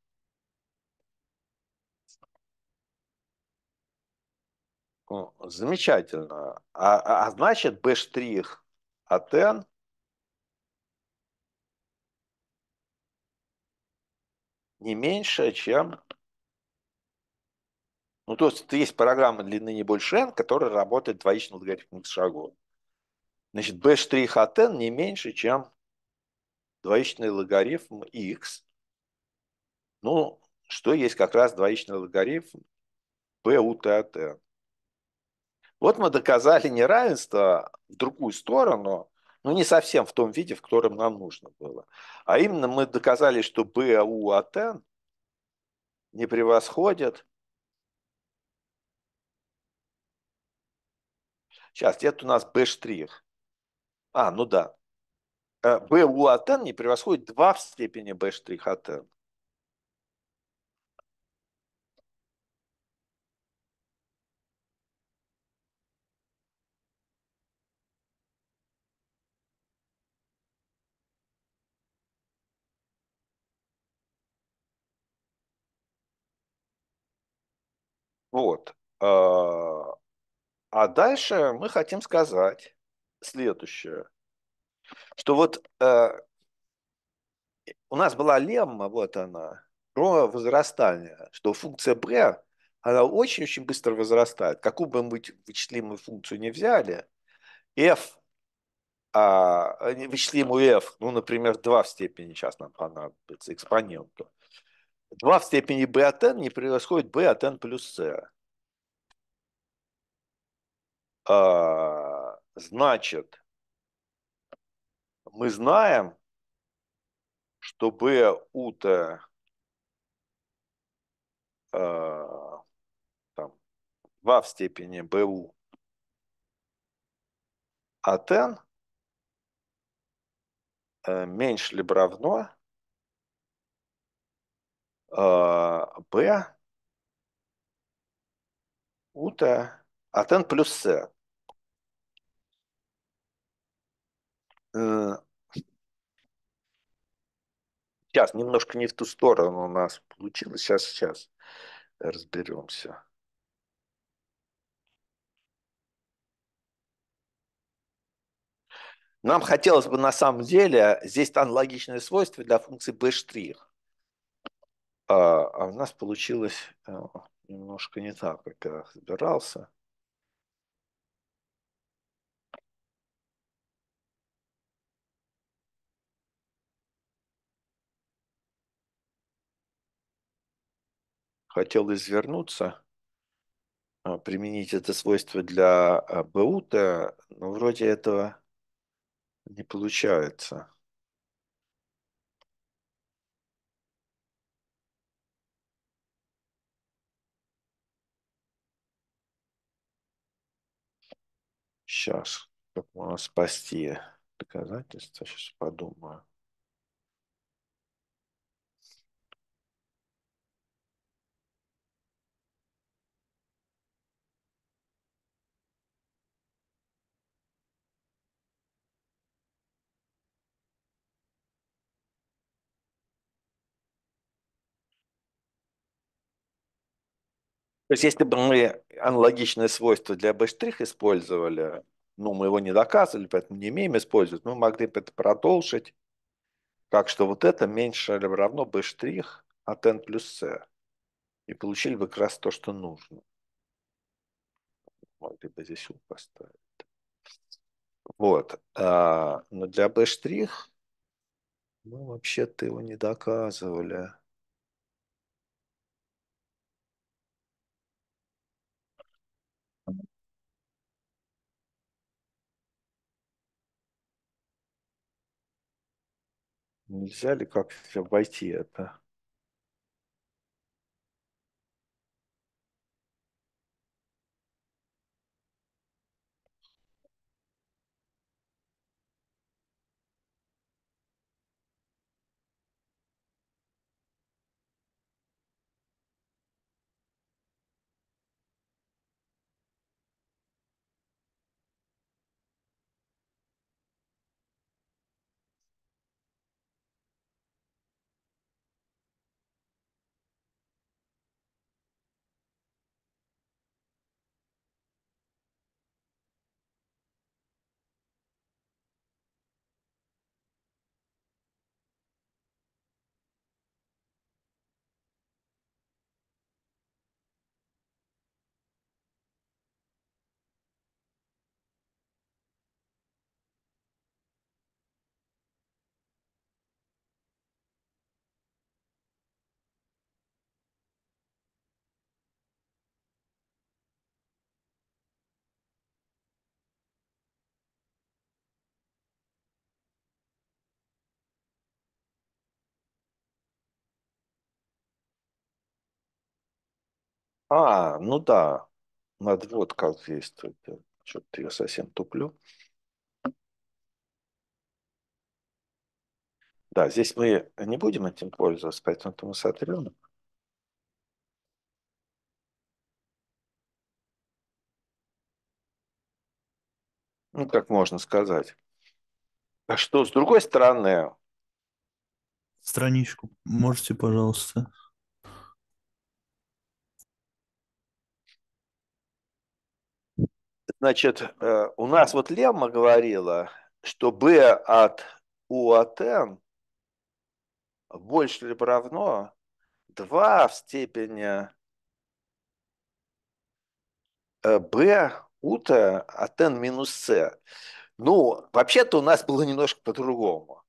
Ну, замечательно. А, а, а значит, B' от n не меньше, чем... Ну, то есть, есть программа длины не больше n, которая работает двоичным логарифмом шагов. Значит, b' от n не меньше, чем двоичный логарифм x. Ну, что есть как раз двоичный логарифм p u t от n. Вот мы доказали неравенство а в другую сторону, но не совсем в том виде, в котором нам нужно было. А именно мы доказали, что БАУ АТН не превосходят Сейчас, это у нас B'. штрих. А, ну да. B от n не превосходит 2 в степени B' от n. Вот. А, а дальше мы хотим сказать следующее, что вот э, у нас была лемма, вот она, про возрастание, что функция b, она очень-очень быстро возрастает. Какую бы мы вычислимую функцию не взяли, f, а, вычислимую f, ну, например, 2 в степени сейчас нам понадобится, экспоненту, 2 в степени b от n не превосходит b от n плюс c. А, значит, мы знаем, что b ut а, там, 2 в степени bu от n э, меньше либо равно P а, ута от n плюс c. Э, сейчас, немножко не в ту сторону у нас получилось. Сейчас, сейчас разберемся. Нам хотелось бы на самом деле здесь аналогичное свойство для функции b'. А, а у нас получилось э, немножко не так, как я собирался. Хотел извернуться, а, применить это свойство для а, БУТа, но вроде этого не получается. Сейчас. Как можно спасти доказательства? Сейчас подумаю. То есть, если бы мы аналогичное свойство для B' использовали, ну, мы его не доказывали, поэтому не имеем использовать, мы могли бы это продолжить, так что вот это меньше или равно b' штрих от n плюс c. И получили бы как раз то, что нужно. Могли бы здесь u поставить. Вот. А, но для b' мы ну, вообще-то его не доказывали. Нельзя ли как-то обойти это? А, ну да, надо вот как Что-то я совсем туплю. Да, здесь мы не будем этим пользоваться, поэтому это мы сотрем. Ну, как можно сказать. А что, с другой стороны... Страничку можете, пожалуйста. Значит, э, у нас вот Лемма говорила, что B от U от N больше или равно 2 в степени B э, ut от N минус C. Ну, вообще-то у нас было немножко по-другому.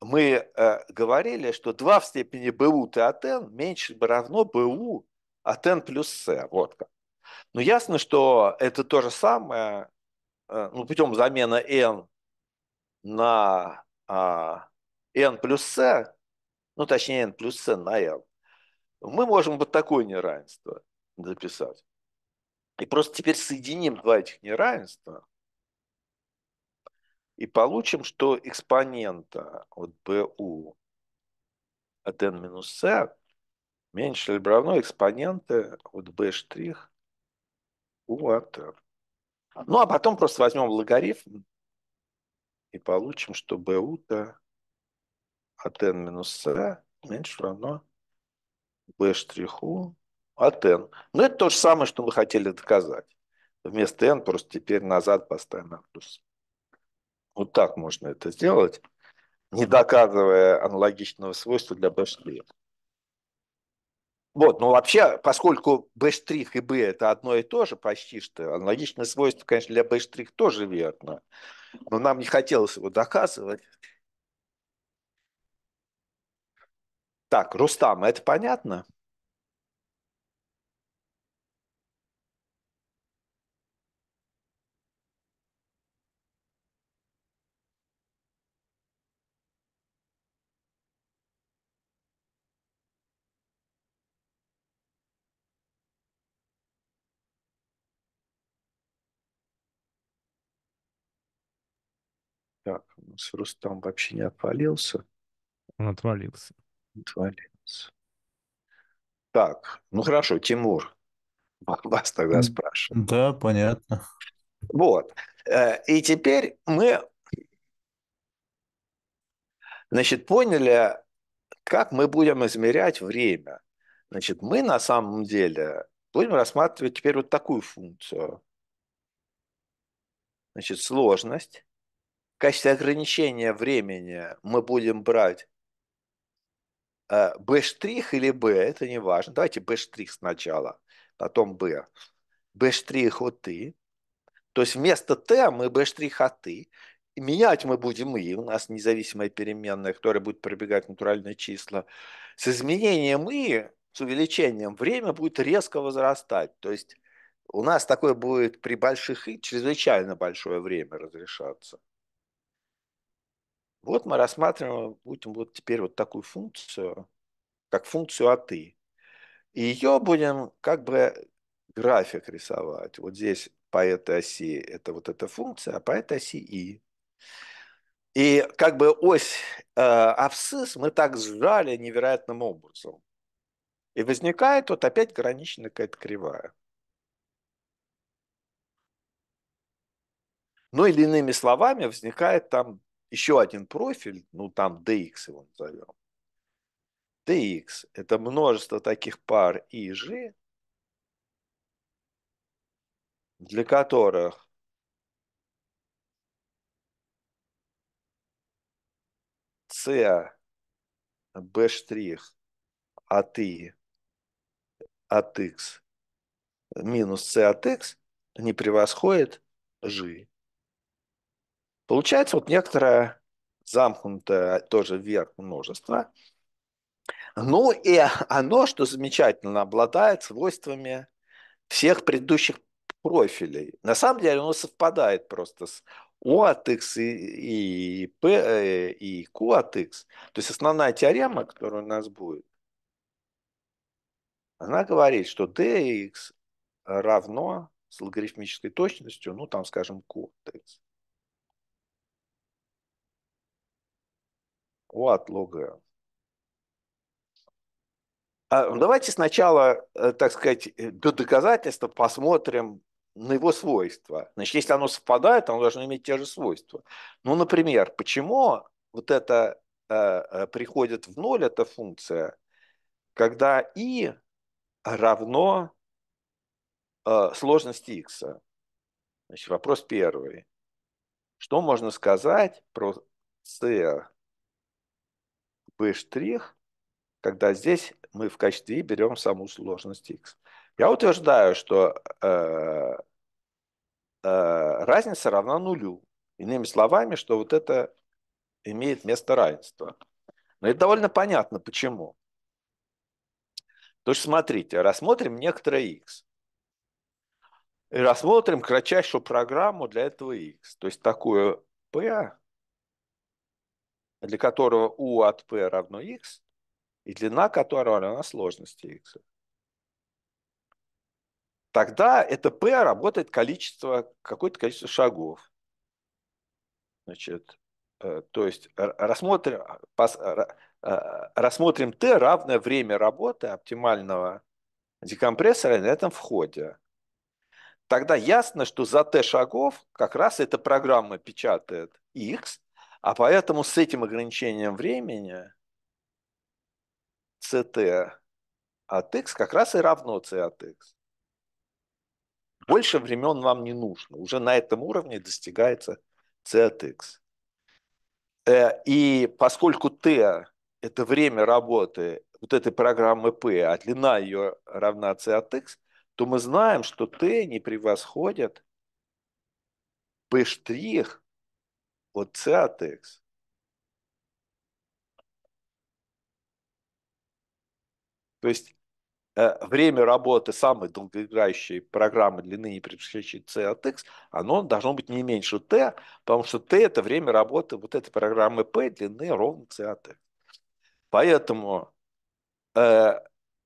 Мы э, говорили, что 2 в степени bu от n меньше либо равно bu от n плюс c. Вот как. Но ну, ясно, что это то же самое, э, ну, путем замены n на а, n плюс c, ну, точнее, n плюс c на n, мы можем вот такое неравенство записать. И просто теперь соединим два этих неравенства и получим, что экспонента от bu от n минус c меньше либо равно экспоненты от b' Вот. Ну, а потом просто возьмем логарифм и получим, что bu-то от n минус c меньше равно b штриху от n. ну это то же самое, что мы хотели доказать. Вместо n просто теперь назад поставим на плюс. Вот так можно это сделать, не доказывая аналогичного свойства для b штрих. Вот, но вообще, поскольку B' и B это одно и то же почти что, аналогичное свойство, конечно, для B' тоже верно. Но нам не хотелось его доказывать. Так, Рустам, это понятно? с Рустам вообще не отвалился? Он отвалился. Отвалился. Так, ну хорошо, Тимур, вас тогда спрашиваю. Да, понятно. Вот. Э, и теперь мы, значит, поняли, как мы будем измерять время. Значит, мы на самом деле будем рассматривать теперь вот такую функцию. Значит, сложность в качестве ограничения времени мы будем брать B' э, или B, это не важно. Давайте B' сначала, потом B. B' от ты. То есть вместо Т мы B' от а ты. Менять мы будем и, у нас независимая переменная, которая будет пробегать натуральные числа. С изменением и, с увеличением, время будет резко возрастать. То есть у нас такое будет при больших и чрезвычайно большое время разрешаться. Вот мы рассматриваем, будем вот теперь вот такую функцию, как функцию а ты И ее будем как бы график рисовать. Вот здесь по этой оси это вот эта функция, а по этой оси и. И как бы ось э, абсцисс мы так сжали невероятным образом. И возникает вот опять граничная какая-то кривая. Ну или иными словами, возникает там еще один профиль, ну там DX его назовем. DX – это множество таких пар и G, для которых C, B' штрих от а I а от X минус C от X не превосходит G. Получается вот некоторое замкнутое тоже вверх множество. Ну и (laughs) оно, что замечательно, обладает свойствами всех предыдущих профилей. На самом деле оно совпадает просто с O от X и, и, P, э, и Q от X. То есть основная теорема, которая у нас будет, она говорит, что dx равно с логарифмической точностью, ну там, скажем, q от x. у отлога. А, давайте сначала, э, так сказать, э, до доказательства посмотрим на его свойства. Значит, если оно совпадает, оно должно иметь те же свойства. Ну, например, почему вот это э, э приходит в ноль, эта функция, когда и равно э, сложности x. Значит, вопрос первый. Что можно сказать про c? P' когда здесь мы в качестве i берем саму сложность x. Я утверждаю, что э, э, разница равна нулю. Иными словами, что вот это имеет место равенства. Но это довольно понятно, почему. То есть смотрите, рассмотрим некоторое x. И рассмотрим кратчайшую программу для этого x. То есть такую p, для которого u от p равно x, и длина которого равна сложности x. Тогда это p работает количество, какое-то количество шагов. Значит, э, то есть рассмотрим, э, рассмотрим t равное время работы оптимального декомпрессора на этом входе. Тогда ясно, что за t шагов как раз эта программа печатает x, а поэтому с этим ограничением времени CT от x как раз и равно c от x. Больше времен вам не нужно. Уже на этом уровне достигается c от x. И поскольку t – это время работы вот этой программы p, а длина ее равна c от x, то мы знаем, что t не превосходит p' Оце атекс. То есть э, время работы самой долгоиграющей программы длины не превышающей C от X, оно должно быть не меньше T, потому что T это время работы вот этой программы P длины ровно C от X. Поэтому э,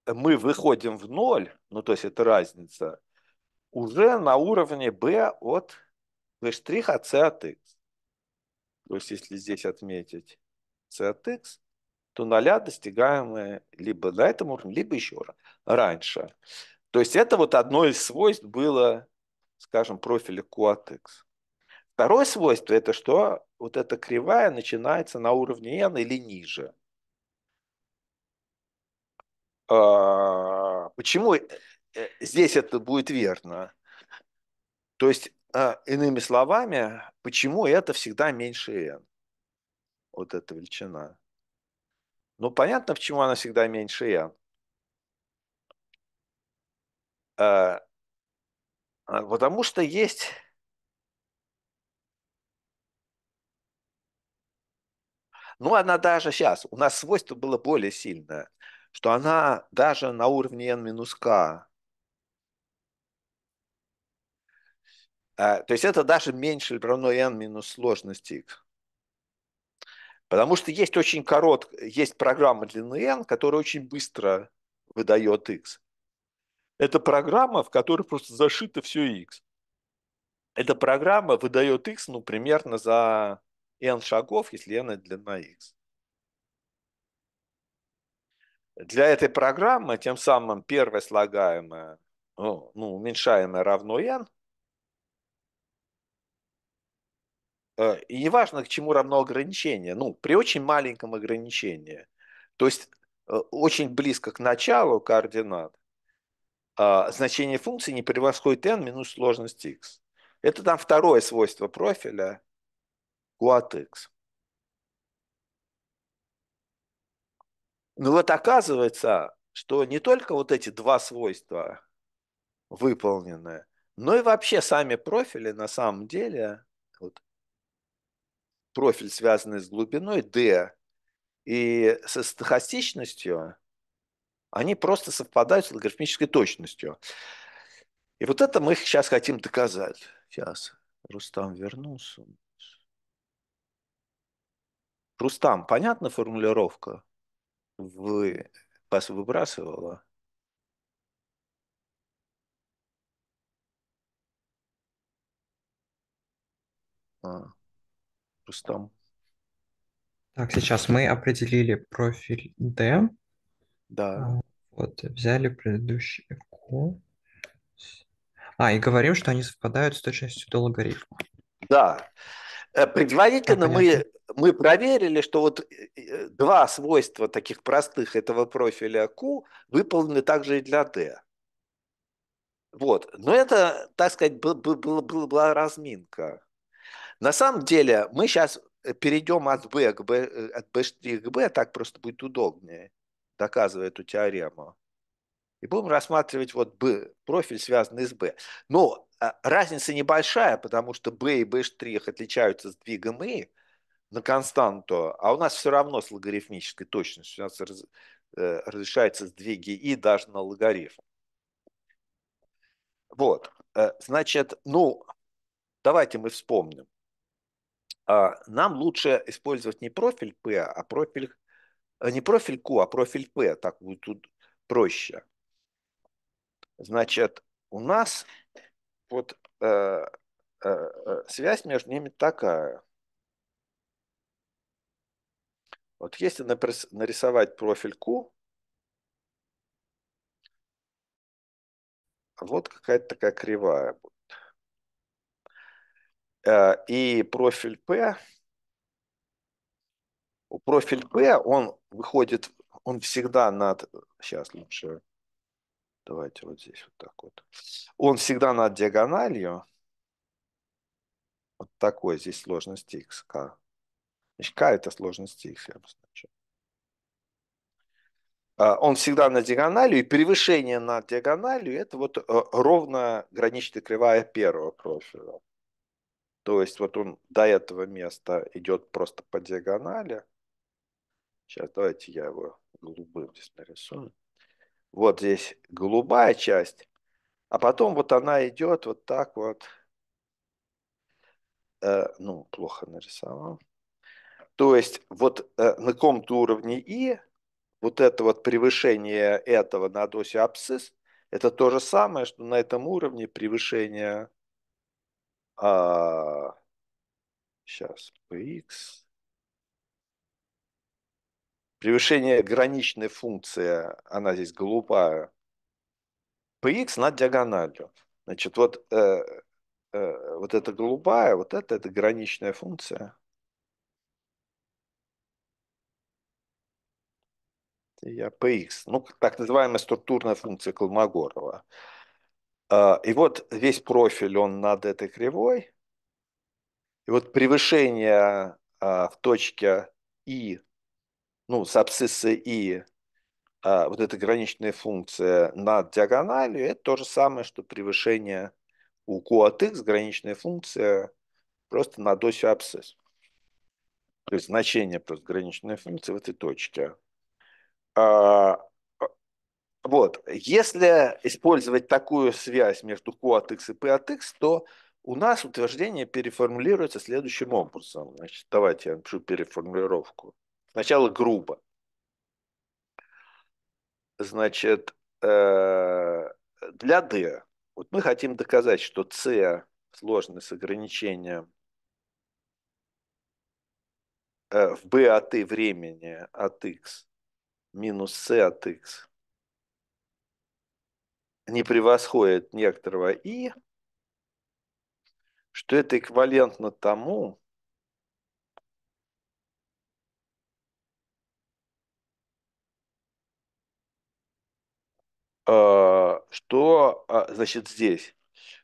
мы выходим в ноль, ну то есть это разница, уже на уровне B от V' от C от X. То есть если здесь отметить c от x, то нуля достигаемые либо на этом уровне, либо еще раньше. То есть это вот одно из свойств было, скажем, профиля Q от X. Второе свойство – это что вот эта кривая начинается на уровне n или ниже. А, почему э, э, здесь это будет верно? То есть а, иными словами, почему это всегда меньше n? Вот эта величина. Ну, понятно, почему она всегда меньше n. А, а, потому что есть ну она даже сейчас, у нас свойство было более сильное, что она даже на уровне n минус k А, то есть это даже меньше равно n минус сложность x. Потому что есть очень короткая, есть программа длины n, которая очень быстро выдает x. Это программа, в которой просто зашито все x. Эта программа выдает x, ну, примерно за n шагов, если n это длина x. Для этой программы тем самым первое слагаемое, ну, уменьшаемое равно n – Э, и неважно, к чему равно ограничение, ну, при очень маленьком ограничении, то есть э, очень близко к началу координат, а, значение функции не превосходит n минус сложность x. Это там второе свойство профиля q от x. Ну вот оказывается, что не только вот эти два свойства выполнены, но и вообще сами профили на самом деле профиль, связанный с глубиной D и со стохастичностью, они просто совпадают с логарифмической точностью. И вот это мы сейчас хотим доказать. Сейчас Рустам вернулся. Рустам, понятна формулировка? Вы вас выбрасывала? А. Рустам. Так, сейчас мы определили профиль D. Да. А, вот, взяли предыдущий Q. А, и говорим, что они совпадают с точностью до логарифма. Да. Э, предварительно да, мы, мы проверили, что вот э, два свойства таких простых этого профиля Q выполнены также и для D. Вот. Но это, так сказать, была, была, была разминка. На самом деле мы сейчас э, перейдем от b к b, э, от b' к b, так просто будет удобнее, доказывая эту теорему. И будем рассматривать вот b, профиль, связанный с b. Но а, разница небольшая, потому что b и b' отличаются сдвигом и на константу, а у нас все равно с логарифмической точностью. У нас раз, э, разрешаются сдвиги и даже на логарифм. Вот, значит, ну, давайте мы вспомним. А, нам лучше использовать не профиль P, а профиль э, не профиль Q, а профиль P, так будет тут проще. Значит, у нас вот э, э, э связь между ними такая. Вот если нарисовать профиль Q, вот какая-то такая кривая будет. Э, и профиль P, профиль P, он выходит, он всегда над, сейчас лучше, давайте вот здесь вот так вот, он всегда над диагональю, вот такой здесь сложность x, k. Значит, k это сложность x, я обозначу. Э, он всегда над диагональю, и превышение над диагональю это вот э, ровно граничная кривая первого профиля. То есть вот он до этого места идет просто по диагонали. Сейчас давайте я его голубым здесь нарисую. Вот здесь голубая часть, а потом вот она идет вот так вот. Э, ну, плохо нарисовал. То есть вот э, на каком-то уровне И вот это вот превышение этого над осью абсцисс, это то же самое, что на этом уровне превышение а, сейчас, px. Превышение граничной функции, она здесь голубая. px над диагональю. Значит, вот, э, э, вот эта голубая, вот это, это граничная функция. Я px, ну, так называемая структурная функция Колмогорова. А, и вот весь профиль, он над этой кривой. И вот превышение а, в точке И, ну, с абсциссы И, а, вот эта граничная функция над диагональю, это то же самое, что превышение у Q от X, граничная функция просто над осью абсцисс. То есть значение просто граничной функции в этой точке. Вот. Если использовать такую связь между q от x и p от x, то у нас утверждение переформулируется следующим образом. Значит, давайте я напишу переформулировку. Сначала грубо. Значит, э, для D. Вот мы хотим доказать, что C сложность с ограничением э, в B от и времени от x минус C от x не превосходит некоторого и, что это эквивалентно тому, а, что а, значит здесь,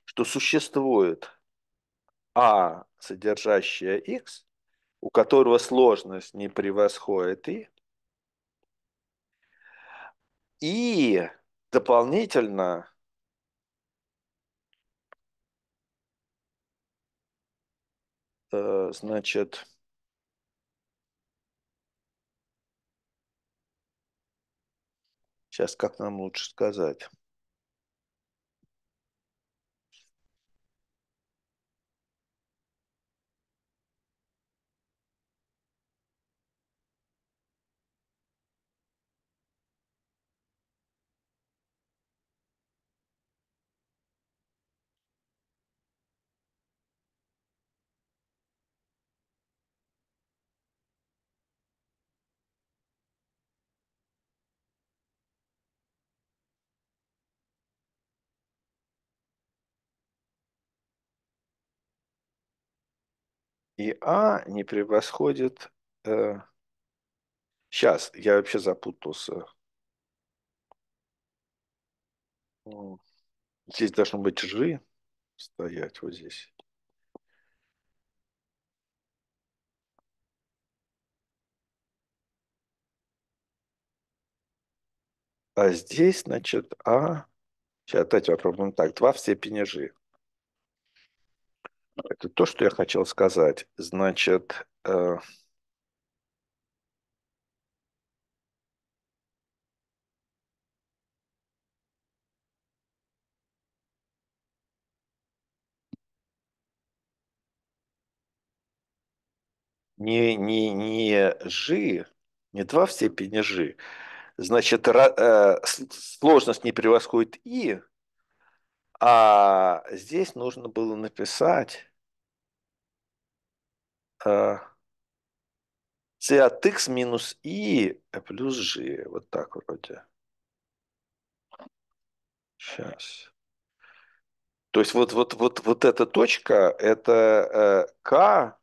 что существует А, содержащая х у которого сложность не превосходит и, и дополнительно э, значит, сейчас как нам лучше сказать. и А не превосходит... Э, сейчас, я вообще запутался. Здесь должно быть Ж стоять вот здесь. А здесь, значит, А... Сейчас опять попробуем так. 2 в степени G. Это то, что я хотел сказать. Значит, э... не, не, не жи, не два в степени жи, значит, ра, э, сложность не превосходит и, а здесь нужно было написать Э, c от x минус i плюс g. Вот так вроде. Сейчас. То есть вот, вот, вот, вот эта точка, это k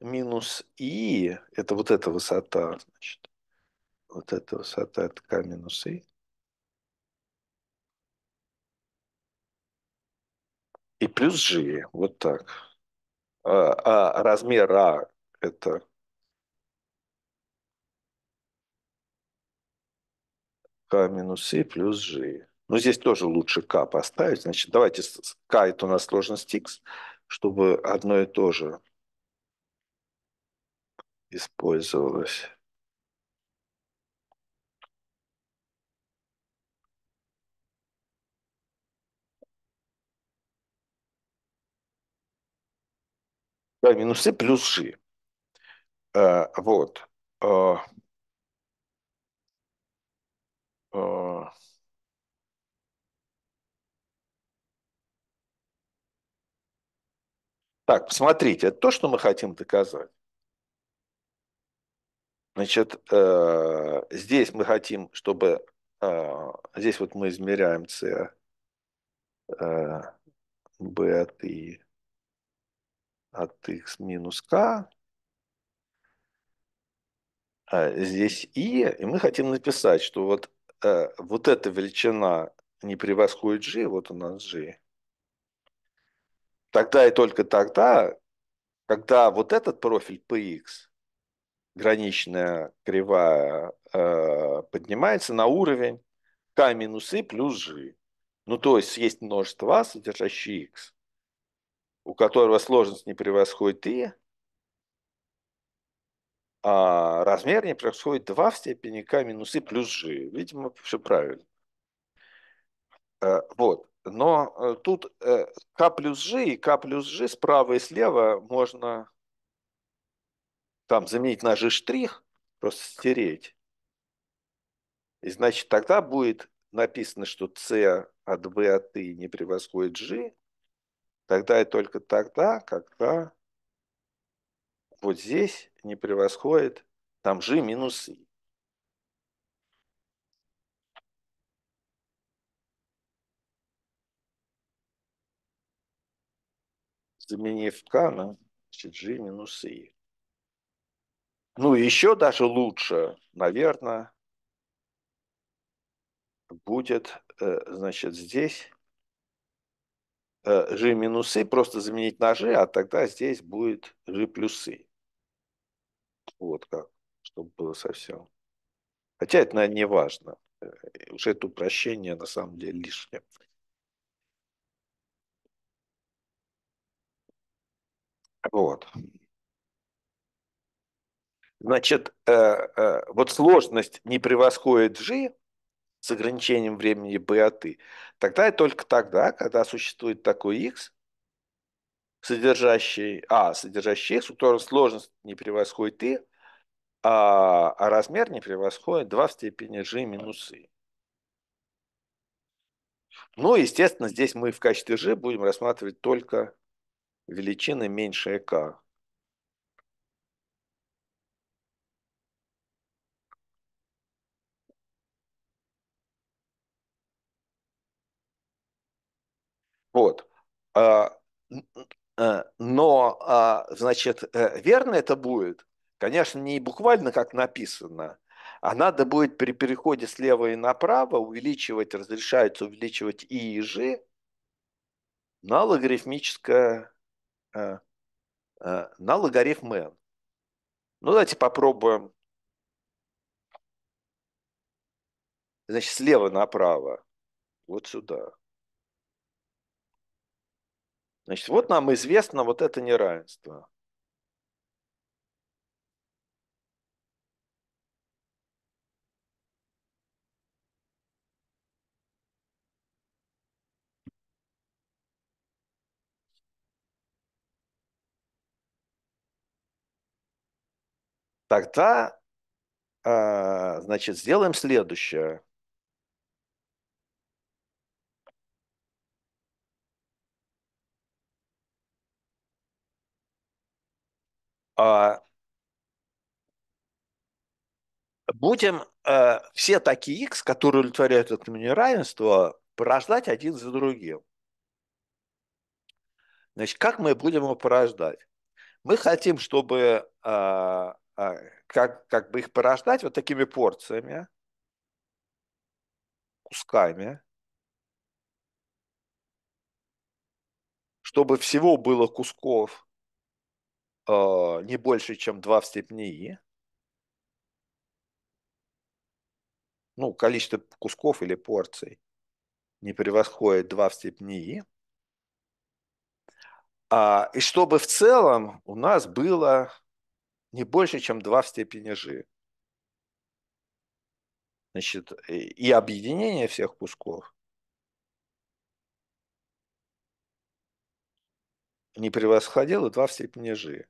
э, минус i, это вот эта высота, значит. Вот эта высота, это k минус i. И плюс g, вот так. А, а размер А – это К минус И плюс G. Но ну, здесь тоже лучше К поставить. Значит, давайте К – это у нас сложность X, чтобы одно и то же использовалось. Да, минус c плюс э, вот. Э, э, так, посмотрите, это то, что мы хотим доказать. Значит, э, здесь мы хотим, чтобы... Э, здесь вот мы измеряем c, э, b от i от x минус k. А, здесь и, и мы хотим написать, что вот, э, вот эта величина не превосходит g, вот у нас g. Тогда и только тогда, когда вот этот профиль px, граничная кривая, э, поднимается на уровень k минус и плюс g. Ну, то есть есть множество а, содержащие x у которого сложность не превосходит 3, а размер не превосходит 2 в степени k минус и плюс g. Видимо, все правильно. Э, вот. Но э, тут k э, плюс g и k плюс g справа и слева можно там заменить на g штрих, просто стереть. И значит, тогда будет написано, что c от b от и не превосходит g, Тогда и только тогда, когда вот здесь не превосходит там же минусы, Заменив k на значит, g минус ну, и. Ну, еще даже лучше, наверное, будет, э, значит, здесь g э, минусы, просто заменить на g, а тогда здесь будет g плюсы. Вот как, чтобы было совсем. Хотя это, наверное, не важно. Э, Уже это упрощение на самом деле лишнее. Вот. Значит, э, э, вот сложность не превосходит g, с ограничением времени b от и, тогда и только тогда, когда существует такой x, содержащий а, содержащий x, у которого сложность не превосходит и, а, а размер не превосходит 2 в степени g минус и. Ну, естественно, здесь мы в качестве g будем рассматривать только величины меньше k. Вот. А, э, но, а, значит, э, верно это будет, конечно, не буквально как написано, а надо будет при переходе слева и направо увеличивать, разрешается увеличивать и и же на логарифмическое, э, на логарифм n. Ну, давайте попробуем. Значит, слева направо, вот сюда. Значит, вот нам известно вот это неравенство. Тогда, а, значит, сделаем следующее. А, будем э, все такие x, которые удовлетворяют этому неравенству, порождать один за другим. Значит, как мы будем его порождать? Мы хотим, чтобы а, а, как, как бы их порождать вот такими порциями, кусками, чтобы всего было кусков Э, не больше, чем 2 в степени e, ну, количество кусков или порций не превосходит 2 в степени e, а, и чтобы в целом у нас было не больше, чем 2 в степени g. Значит, и объединение всех кусков не превосходило 2 в степени g.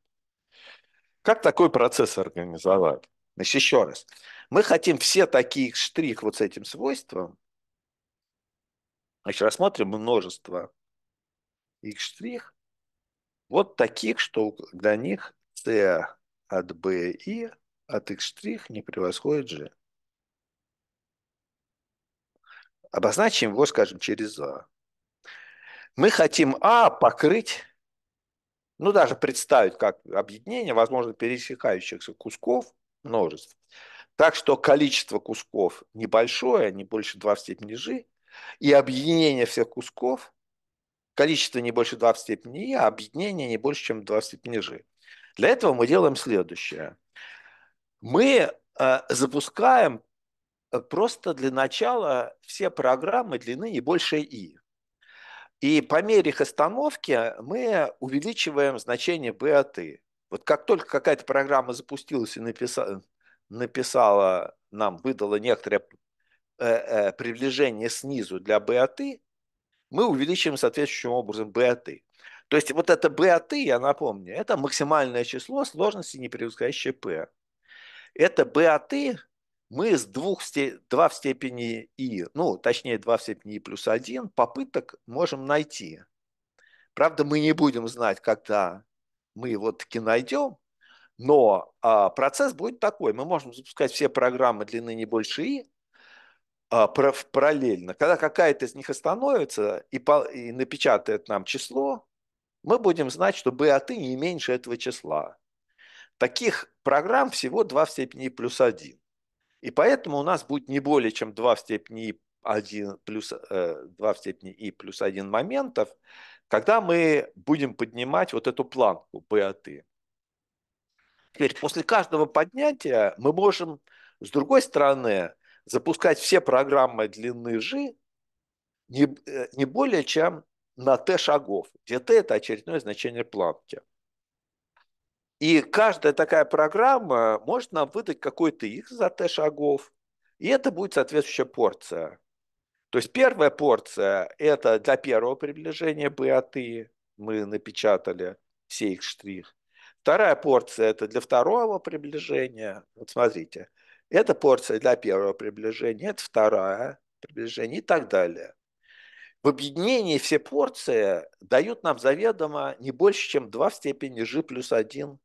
Как такой процесс организовать? Значит, еще раз. Мы хотим все такие штрих вот с этим свойством. Значит, рассмотрим множество их штрих. Вот таких, что для них c от b и от x' не превосходит g. Обозначим его, скажем, через a. А. Мы хотим a а покрыть ну даже представить как объединение, возможно, пересекающихся кусков множество. Так что количество кусков небольшое, не больше 2 в степени g, и объединение всех кусков, количество не больше 2 в степени и, e, а объединение не больше, чем 2 в степени g. Для этого мы делаем следующее. Мы э, запускаем э, просто для начала все программы длины не больше и. E. И по мере их остановки мы увеличиваем значение B от I. Вот как только какая-то программа запустилась и написала, написала нам, выдала некоторое э, э, приближение снизу для B от I, мы увеличиваем соответствующим образом B от I. То есть вот это B от I, я напомню, это максимальное число сложности, не превосходящее P. Это B от I мы с двух сте... 2 в степени и, ну, точнее два в степени и плюс один попыток можем найти. Правда, мы не будем знать, когда мы его таки найдем, но а, процесс будет такой. Мы можем запускать все программы длины не больше и а, параллельно. Когда какая-то из них остановится и, по, и напечатает нам число, мы будем знать, что b от и не меньше этого числа. Таких программ всего 2 в степени плюс 1. И поэтому у нас будет не более чем 2 в степени и 1 плюс, 2 э, в степени и плюс 1 моментов, когда мы будем поднимать вот эту планку b от I. Теперь после каждого поднятия мы можем, с другой стороны, запускать все программы длины G не, э, не более чем на T шагов, где T – это очередное значение планки. И каждая такая программа может нам выдать какой-то их за Т шагов, и это будет соответствующая порция. То есть первая порция – это для первого приближения B от I. Мы напечатали все их штрих. Вторая порция – это для второго приближения. Вот смотрите, это порция для первого приближения, это вторая приближение и так далее. В объединении все порции дают нам заведомо не больше, чем 2 в степени g плюс 1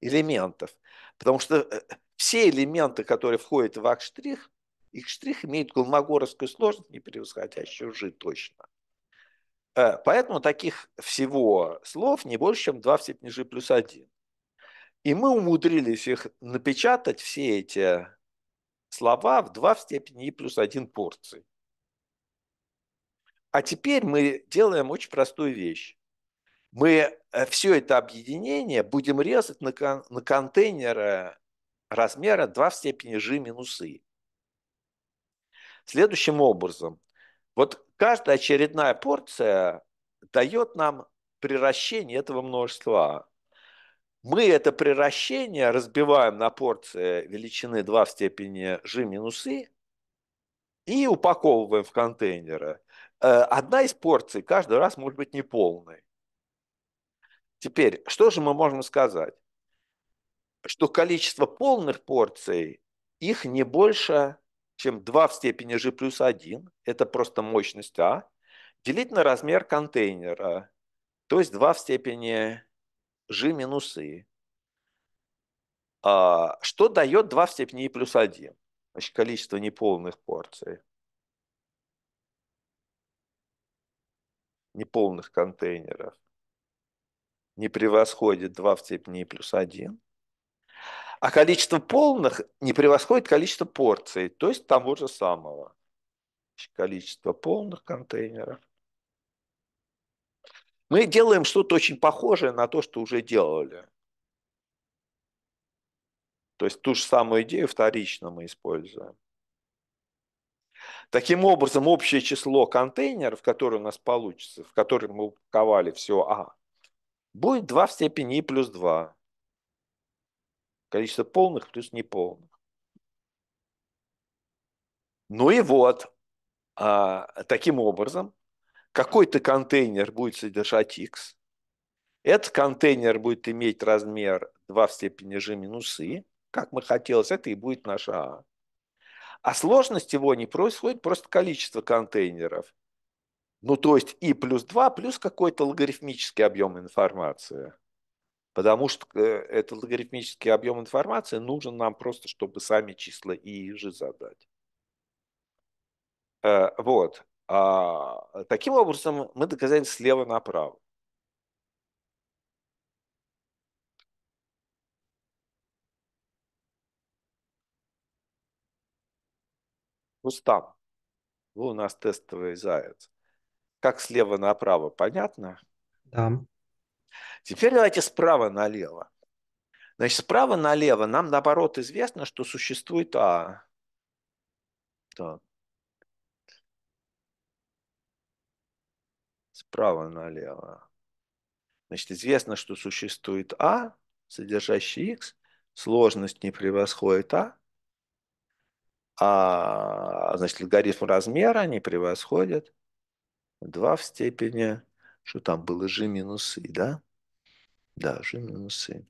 элементов. Потому что э, э, все элементы, которые входят в Акштрих, их штрих имеет колмогоровскую сложность, не превосходящую уже точно. Э, поэтому таких всего слов не больше, чем 2 в степени g плюс 1. И мы умудрились их напечатать, все эти слова, в 2 в степени и плюс 1 порции. А теперь мы делаем очень простую вещь мы э, все это объединение будем резать на, кон на контейнеры размера 2 в степени g минусы Следующим образом, вот каждая очередная порция дает нам приращение этого множества а. Мы это приращение разбиваем на порции величины 2 в степени g минус i и упаковываем в контейнеры. Э, одна из порций каждый раз может быть неполной. Теперь, что же мы можем сказать? Что количество полных порций, их не больше, чем 2 в степени g плюс 1, это просто мощность А, делить на размер контейнера, то есть 2 в степени g минус i. А, что дает 2 в степени i e плюс 1? Значит, количество неполных порций. Неполных контейнеров не превосходит 2 в степени плюс 1, а количество полных не превосходит количество порций, то есть того же самого. Количество полных контейнеров. Мы делаем что-то очень похожее на то, что уже делали. То есть ту же самую идею вторично мы используем. Таким образом, общее число контейнеров, которые у нас получится, в которые мы упаковали все А, будет 2 в степени и плюс 2. Количество полных плюс неполных. Ну и вот, а, таким образом, какой-то контейнер будет содержать x. Этот контейнер будет иметь размер 2 в степени g минус i, как мы хотелось, это и будет наша а. А сложность его не происходит, просто количество контейнеров. Ну, то есть и плюс 2, плюс какой-то логарифмический объем информации. Потому что э, этот логарифмический объем информации нужен нам просто, чтобы сами числа и же задать. Э, вот. А, таким образом, мы доказали слева направо. Рустам, ну, вы у нас тестовый заяц. Как слева направо, понятно? Да. Теперь давайте справа налево. Значит, справа налево нам, наоборот, известно, что существует А. Справа налево. Значит, известно, что существует А, содержащий Х. Сложность не превосходит А. А, значит, логарифм размера не превосходит 2 в степени, что там было g минус и, да? Да, g минус и.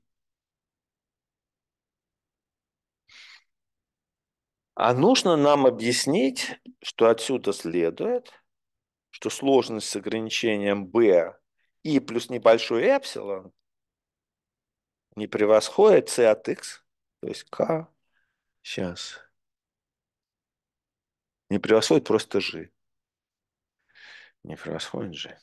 А нужно нам объяснить, что отсюда следует, что сложность с ограничением b и плюс небольшой эпсилон не превосходит c от x, то есть k, сейчас, не превосходит просто g не Нефросфон же.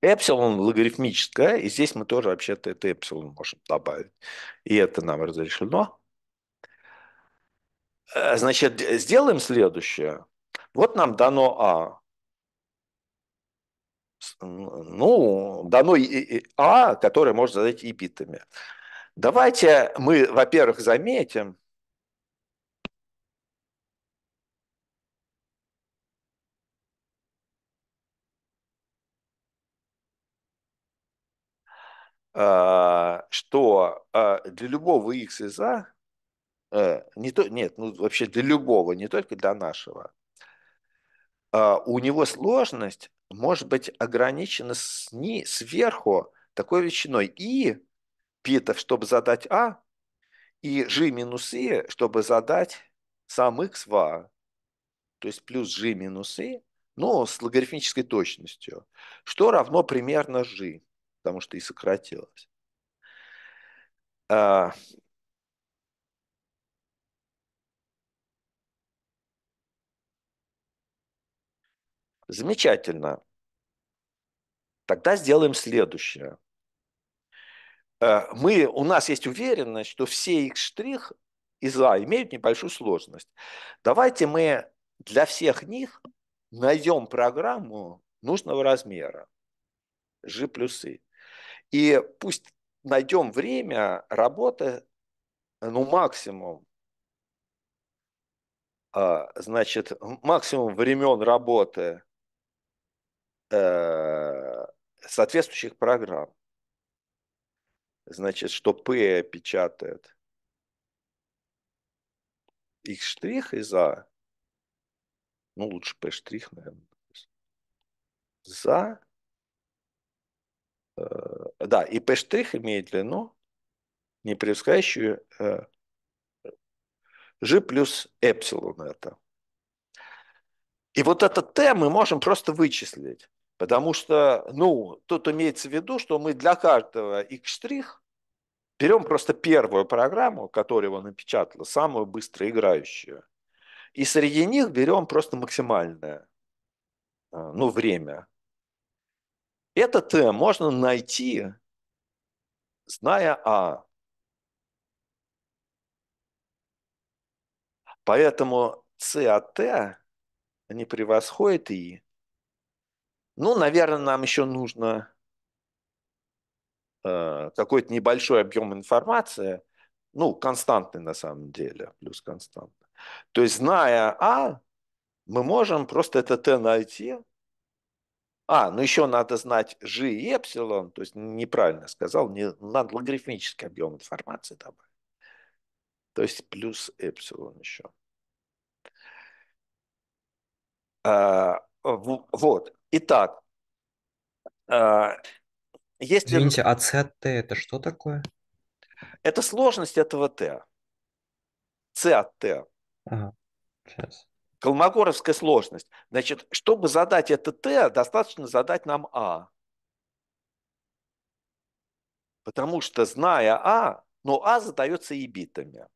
Эпсилон логарифмическая, и здесь мы тоже вообще-то это эпсилон можем добавить. И это нам разрешено. Э, значит, сделаем следующее. Вот нам дано А. Ну, дано А, которое можно задать и битами. Давайте мы, во-первых, заметим, А, что а, для любого x и за, не то, нет, ну вообще для любого, не только для нашего, а, у него сложность может быть ограничена сни, сверху такой величиной и питов, чтобы задать а, и g минус и, чтобы задать сам x в а. То есть плюс g минус и, но с логарифмической точностью, что равно примерно g потому что и сократилось. А, замечательно. Тогда сделаем следующее. Э, мы, у нас есть уверенность, что все их штрих и за имеют небольшую сложность. Давайте мы для всех них найдем программу нужного размера, G плюсы. И пусть найдем время работы, ну, максимум, а, значит, максимум времен работы э, соответствующих программ. Значит, что П печатает их штрих и за, ну, лучше P штрих, наверное, за Э, да, и P' имеет длину, не превышающую э, G плюс эпсилон это. И вот это Т мы можем просто вычислить, потому что, ну, тут имеется в виду, что мы для каждого X' берем просто первую программу, которую он напечатал, самую быстро играющую, и среди них берем просто максимальное, э, ну, время. Это Т можно найти, зная А. Поэтому С от Т не превосходит И. Ну, наверное, нам еще нужно э, какой-то небольшой объем информации, ну, константный на самом деле, плюс константный. То есть, зная А, мы можем просто это Т найти, а, ну еще надо знать G и эпсилон, то есть неправильно сказал, не, надо логарифмический объем информации добавить. То есть плюс эпсилон еще. А, в, вот, итак. А, если... Извините, а C это что такое? Это сложность этого T. C от T. Ага, сейчас. Колмогоровская сложность. Значит, чтобы задать это Т, достаточно задать нам А. Потому что, зная А, но А задается и битами.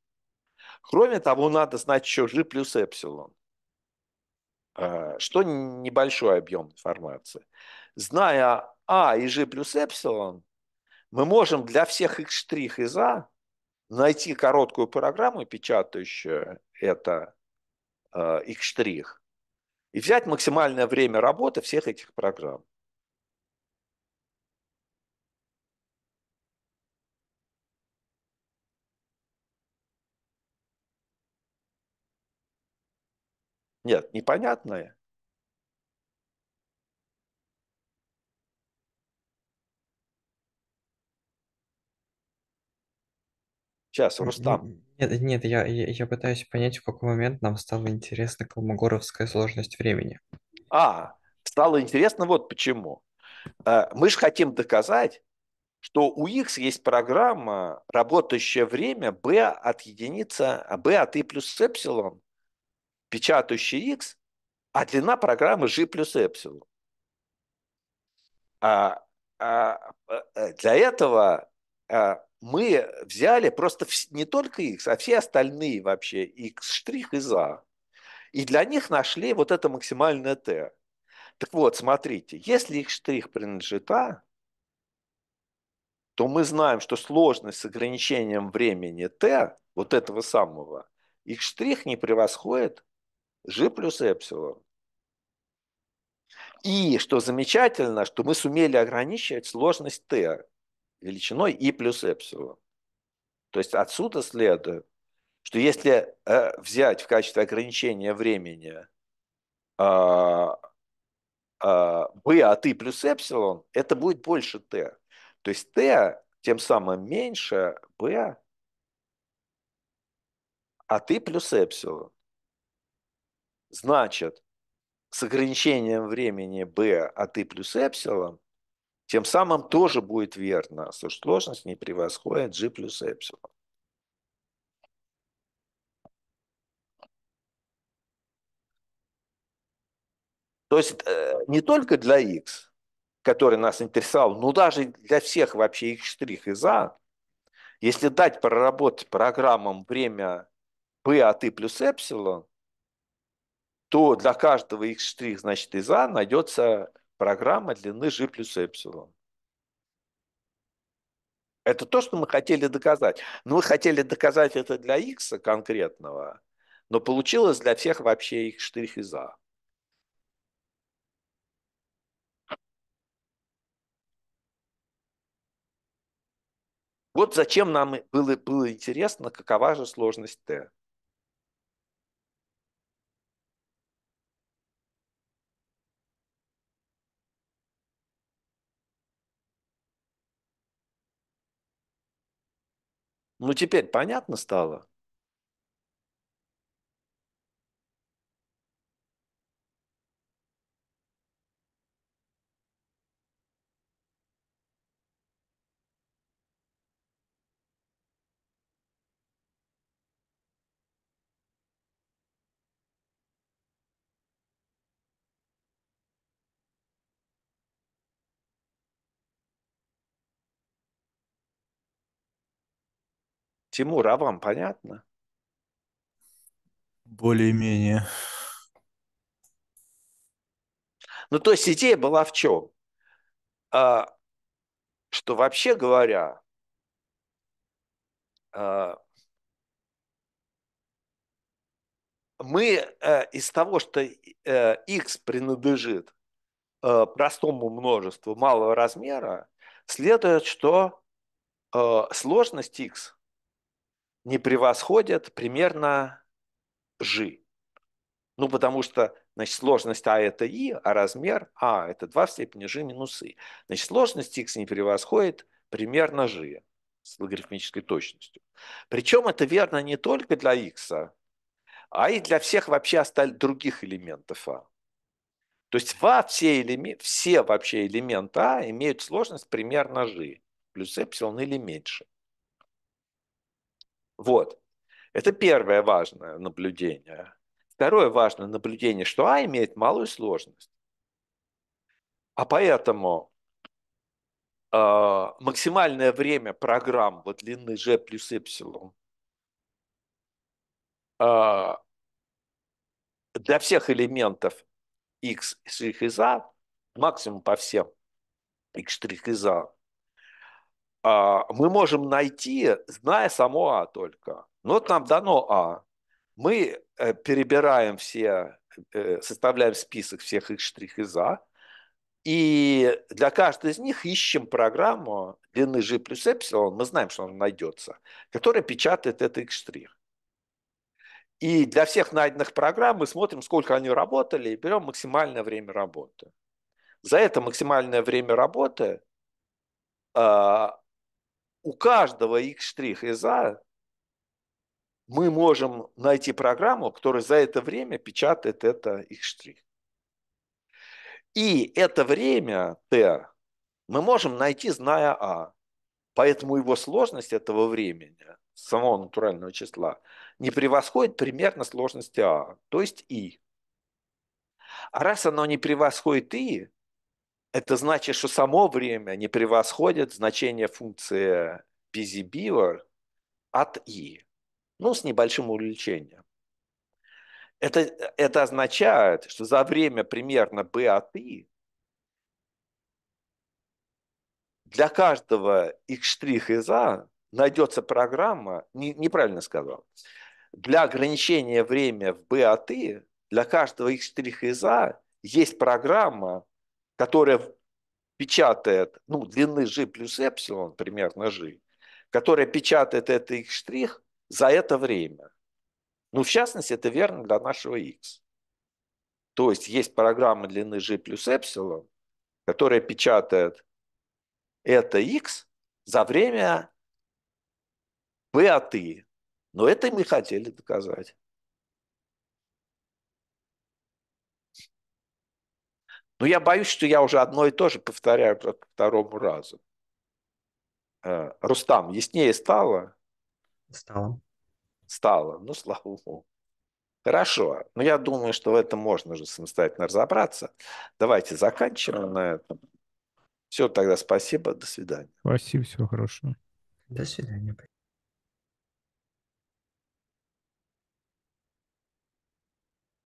Кроме того, надо знать еще G плюс эпсилон, э, что небольшой объем информации. Зная А и G плюс эпсилон, мы можем для всех X' из А найти короткую программу, печатающую это Э, их штрих и взять максимальное время работы всех этих программ. Нет, непонятное. Сейчас, Рустам. Нет, э, нет, я, я, я пытаюсь понять, в какой момент нам стала интересна колмогоровская сложность времени. А, стало интересно вот почему. Э, мы же хотим доказать, что у X есть программа, работающая время B от единицы, а B от I плюс эпсилон, печатающая X, а длина программы G плюс эпсилон. А, а, э, для этого а, мы взяли просто не только их, а все остальные вообще, и штрих, и за. И для них нашли вот это максимальное Т. Так вот, смотрите, если их штрих принадлежит А, то мы знаем, что сложность с ограничением времени t, вот этого самого, их штрих не превосходит g плюс эпсилон. И, что замечательно, что мы сумели ограничивать сложность t величиной и плюс эпсилон. То есть отсюда следует, что если э, взять в качестве ограничения времени э, э, b от а и плюс эпсилон, это будет больше t. То есть t тем самым меньше b от и плюс эпсилон. Значит, с ограничением времени b от и плюс эпсилон тем самым тоже будет верно, что сложность не превосходит g плюс эпсилон. То есть э, не только для x, который нас интересовал, но даже для всех вообще x штрих и за, если дать проработать программам время p от y плюс эпсилон, то для каждого x штрих, значит, и за найдется программа длины g плюс эпсилон. Это то, что мы хотели доказать. Но ну, мы хотели доказать это для x конкретного, но получилось для всех вообще их штрих и за. Вот зачем нам было, было интересно, какова же сложность Т. Ну, теперь понятно стало? Тимур, а вам понятно? Более-менее. Ну, то есть идея была в чем? А, что вообще говоря, а, мы а, из того, что а, э, x принадлежит а, простому множеству малого размера, следует, что а, сложность x не превосходят примерно g. Ну, потому что, значит, сложность а это и, а размер а это 2 в степени g минус и. Значит, сложность x не превосходит примерно g с логарифмической точностью. Причем это верно не только для x, а и для всех вообще остальных других элементов а. То есть во все, элемен... все вообще элементы а имеют сложность примерно g плюс эпсилон или меньше. Вот. Это первое важное наблюдение. Второе важное наблюдение, что А имеет малую сложность. А поэтому э, максимальное время программ вот длины G плюс Y э, а, для всех элементов X штрих из А, максимум по всем X штрих из А а, мы можем найти, зная само А только. но ну, вот нам дано А. Мы э, перебираем все, э, составляем список всех их штрих и за, и для каждой из них ищем программу длины g плюс эпсилон, мы знаем, что она найдется, которая печатает этот их штрих. И для всех найденных программ мы смотрим, сколько они работали, и берем максимальное время работы. За это максимальное время работы а, у каждого их штриха и за мы можем найти программу, которая за это время печатает это их штрих. И это время Т мы можем найти, зная А. Поэтому его сложность этого времени, самого натурального числа, не превосходит примерно сложности А, то есть И. А раз оно не превосходит И, это значит, что само время не превосходит значение функции busy beaver от i, ну, с небольшим увеличением. Это, это означает, что за время примерно b от i для каждого их штрих из а найдется программа, не, неправильно сказал, для ограничения времени в b от i для каждого их штрих из а есть программа, которая печатает, ну, длины G плюс эпсилон, примерно G, которая печатает это их штрих за это время. Ну, в частности, это верно для нашего X. То есть есть программа длины G плюс эпсилон, которая печатает это X за время B от I. Но это мы хотели доказать. Но я боюсь, что я уже одно и то же повторяю по второму разу. Э, Рустам, яснее стало? Стало. Стало, ну слава богу. Хорошо, но ну, я думаю, что в этом можно уже самостоятельно разобраться. Давайте заканчиваем на этом. Все, тогда спасибо, до свидания. Спасибо, всего хорошего. До свидания.